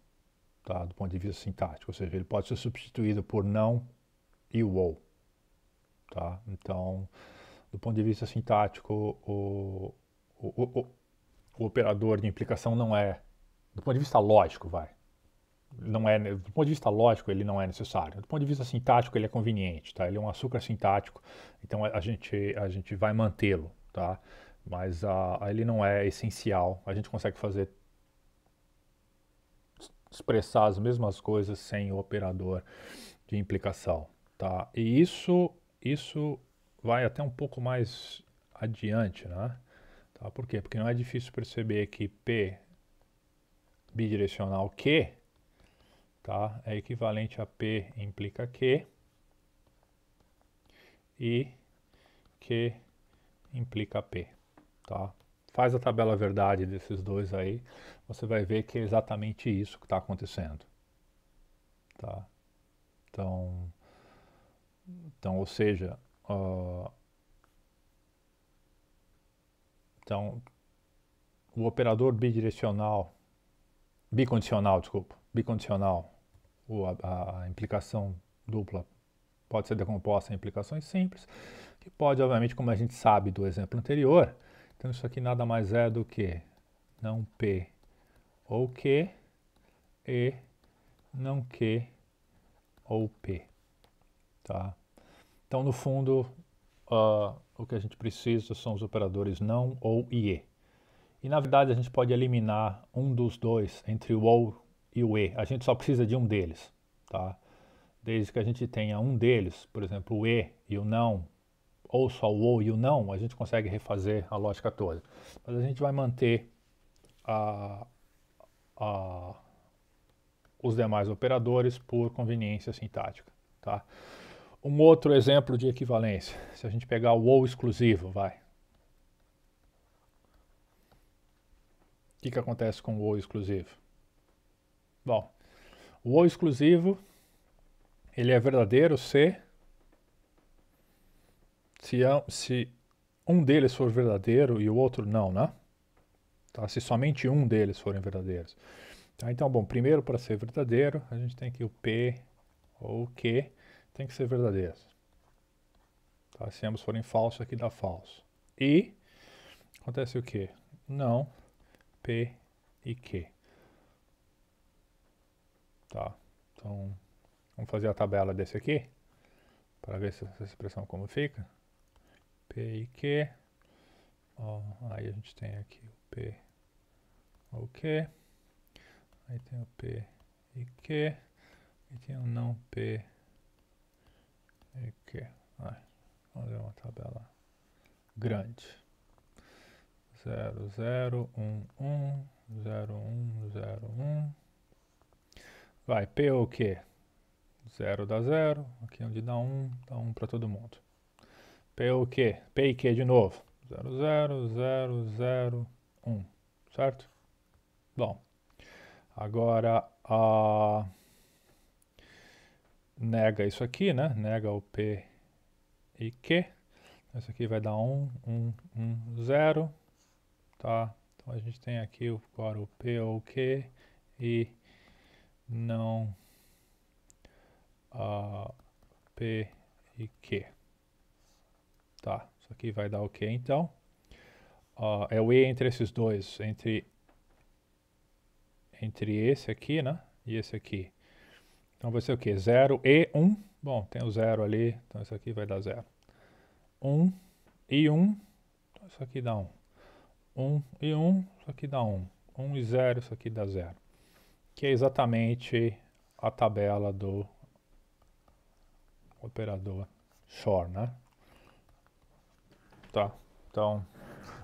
tá? do ponto de vista sintático, ou seja, ele pode ser substituído por não e o ou. Tá? Então, do ponto de vista sintático, o, o, o, o, operador de implicação não é, do ponto de vista lógico, vai, não é, né, do ponto de vista lógico, ele não é necessário. Do ponto de vista sintático, ele é conveniente, tá? Ele é um açúcar sintático, então a, gente, a gente vai mantê-lo, tá? Mas a, ele não é essencial. A gente consegue fazer expressar as mesmas coisas sem o operador de implicação, tá? E isso, isso vai até um pouco mais adiante, né? Tá? Por quê? Porque não é difícil perceber que P bidirecional Q tá? é equivalente a P implica Q e Q implica P. Tá? Faz a tabela verdade desses dois aí, você vai ver que é exatamente isso que está acontecendo. Tá? Então, então, ou seja, uh, então, o operador bidirecional, bicondicional, desculpa, bicondicional ou a, a implicação dupla pode ser decomposta em implicações simples, que pode, obviamente, como a gente sabe do exemplo anterior, então isso aqui nada mais é do que não P ou Q e não Q ou P. Tá? Então, no fundo, uh, o que a gente precisa são os operadores não ou IE. E, na verdade, a gente pode eliminar um dos dois entre o ou e o E. A gente só precisa de um deles, tá? Desde que a gente tenha um deles, por exemplo, o E e o não, ou só o ou e o não, a gente consegue refazer a lógica toda. Mas a gente vai manter a, a, os demais operadores por conveniência sintática, tá? Um outro exemplo de equivalência, se a gente pegar o ou exclusivo, vai. O que, que acontece com o ou exclusivo? Bom, o O exclusivo, ele é verdadeiro se, se, é se um deles for verdadeiro e o outro não, né? Tá? Se somente um deles forem verdadeiros. Tá? Então, bom, primeiro para ser verdadeiro, a gente tem que o P ou o Q tem que ser verdadeiro Tá? Se ambos forem falsos, aqui dá falso. E acontece o quê? Não, P e Q. Tá, então vamos fazer a tabela desse aqui para ver se essa expressão como fica. P e Q. Ó, aí a gente tem aqui o P, o Q. Aí tem o P e Q. E tem o não P e Q. Vamos fazer uma tabela grande. 0, 0, 1, 1, 0, 1, 0, 1. Vai, P ou Q? 0 dá 0, aqui é onde dá 1, um, dá 1 um para todo mundo. P é ou Q? P e Q de novo. 0, 0, 0, 0, 1, certo? Bom, agora a... nega isso aqui, né? Nega o P e Q. Isso aqui vai dar 1, 1, 1, 0, tá? Então a gente tem aqui agora o P é ou Q e Q não a P e Q. Tá, isso aqui vai dar o okay, que então? Uh, é o E entre esses dois, entre, entre esse aqui, né? E esse aqui. Então vai ser o que? 0 e 1. Um. Bom, tem o 0 ali, então isso aqui vai dar 0. 1 um, e 1, então um. isso aqui dá 1. 1 e 1, isso aqui dá 1. 1 e 0, isso aqui dá 0 que é exatamente a tabela do operador shore, né? Tá, então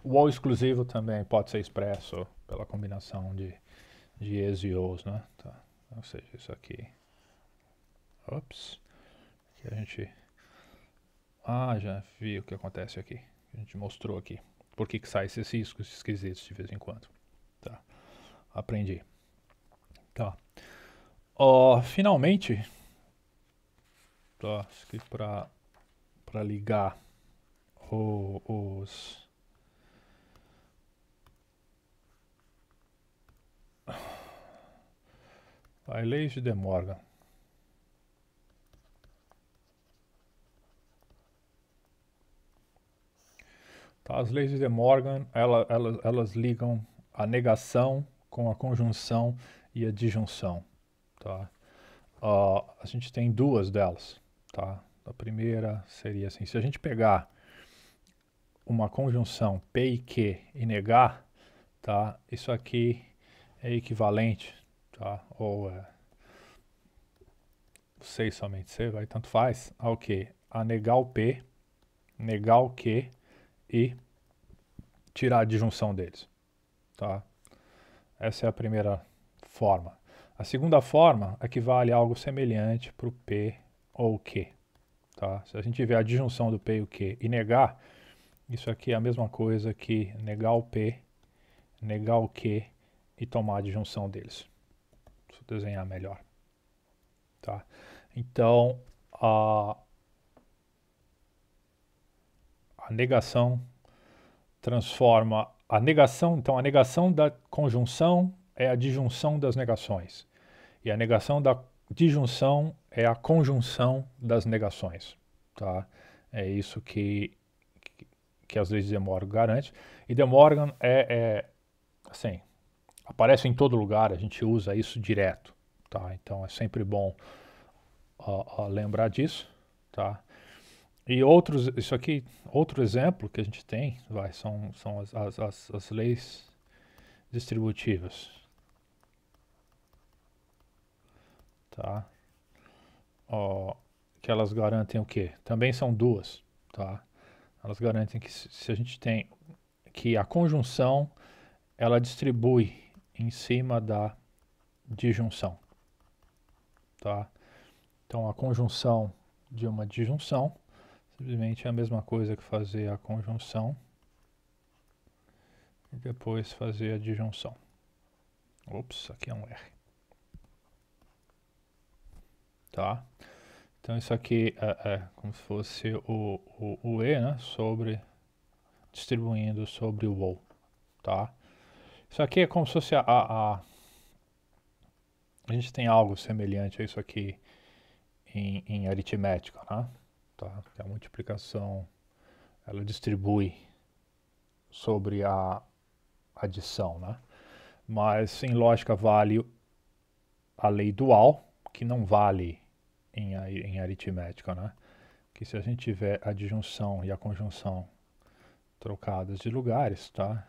o all exclusivo também pode ser expresso pela combinação de, de is e os, né? Tá. Ou seja, isso aqui, ops, que a gente, ah, já vi o que acontece aqui, a gente mostrou aqui, por que que sai esses riscos esquisitos de vez em quando, tá? Aprendi. Tá. Uh, finalmente, tá, acho que para para ligar o, os a Leis de Morgan. Tá, as leis de Morgan, ela, elas, elas ligam a negação com a conjunção e a disjunção, tá? Uh, a gente tem duas delas, tá? A primeira seria assim, se a gente pegar uma conjunção P e Q e negar, tá? Isso aqui é equivalente, tá? Ou é, sei somente C, vai, tanto faz, ao que? A negar o P, negar o Q e tirar a disjunção deles, tá? Essa é a primeira forma. A segunda forma equivale a algo semelhante para o P ou o Q. Tá? Se a gente tiver a disjunção do P e o Q e negar, isso aqui é a mesma coisa que negar o P, negar o Q e tomar a disjunção deles. Deixa eu desenhar melhor. Tá? Então, a, a negação transforma a negação, então a negação da conjunção é a disjunção das negações. E a negação da disjunção é a conjunção das negações. Tá? É isso que, que, que as leis de De Morgan garante. E De Morgan é, é assim, aparece em todo lugar, a gente usa isso direto. Tá? Então é sempre bom lembrar disso. Tá? E outros, isso aqui, outro exemplo que a gente tem, vai, são, são as, as, as leis distributivas, tá? Ó, que elas garantem o quê? Também são duas, tá? Elas garantem que se a gente tem que a conjunção ela distribui em cima da disjunção, tá? Então a conjunção de uma disjunção simplesmente é a mesma coisa que fazer a conjunção e depois fazer a disjunção. Ops, aqui é um R tá? Então isso aqui é, é como se fosse o, o, o, E, né? Sobre, distribuindo sobre o O, tá? Isso aqui é como se fosse a, a, a, a gente tem algo semelhante a isso aqui em, em aritmética, né? Tá? É a multiplicação, ela distribui sobre a adição, né? Mas em lógica vale a lei dual, que não vale em, em aritmética, né? Que se a gente tiver a disjunção e a conjunção trocadas de lugares, tá?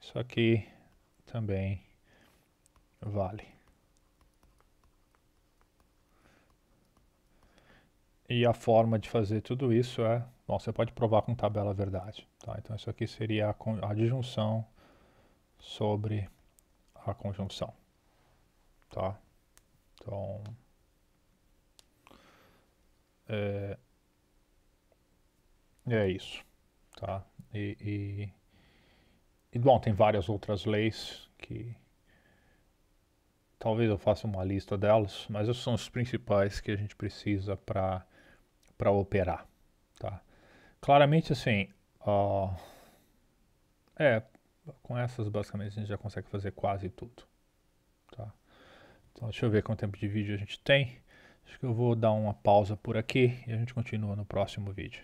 Isso aqui também vale. E a forma de fazer tudo isso é, bom, você pode provar com tabela verdade, tá? Então isso aqui seria a, a disjunção sobre a conjunção, tá? Então é, é isso, tá? E, e, e, bom, tem várias outras leis que talvez eu faça uma lista delas, mas esses são os principais que a gente precisa para para operar, tá? Claramente assim, é com essas basicamente a gente já consegue fazer quase tudo, tá? Então deixa eu ver quanto tempo de vídeo a gente tem. Acho que eu vou dar uma pausa por aqui e a gente continua no próximo vídeo.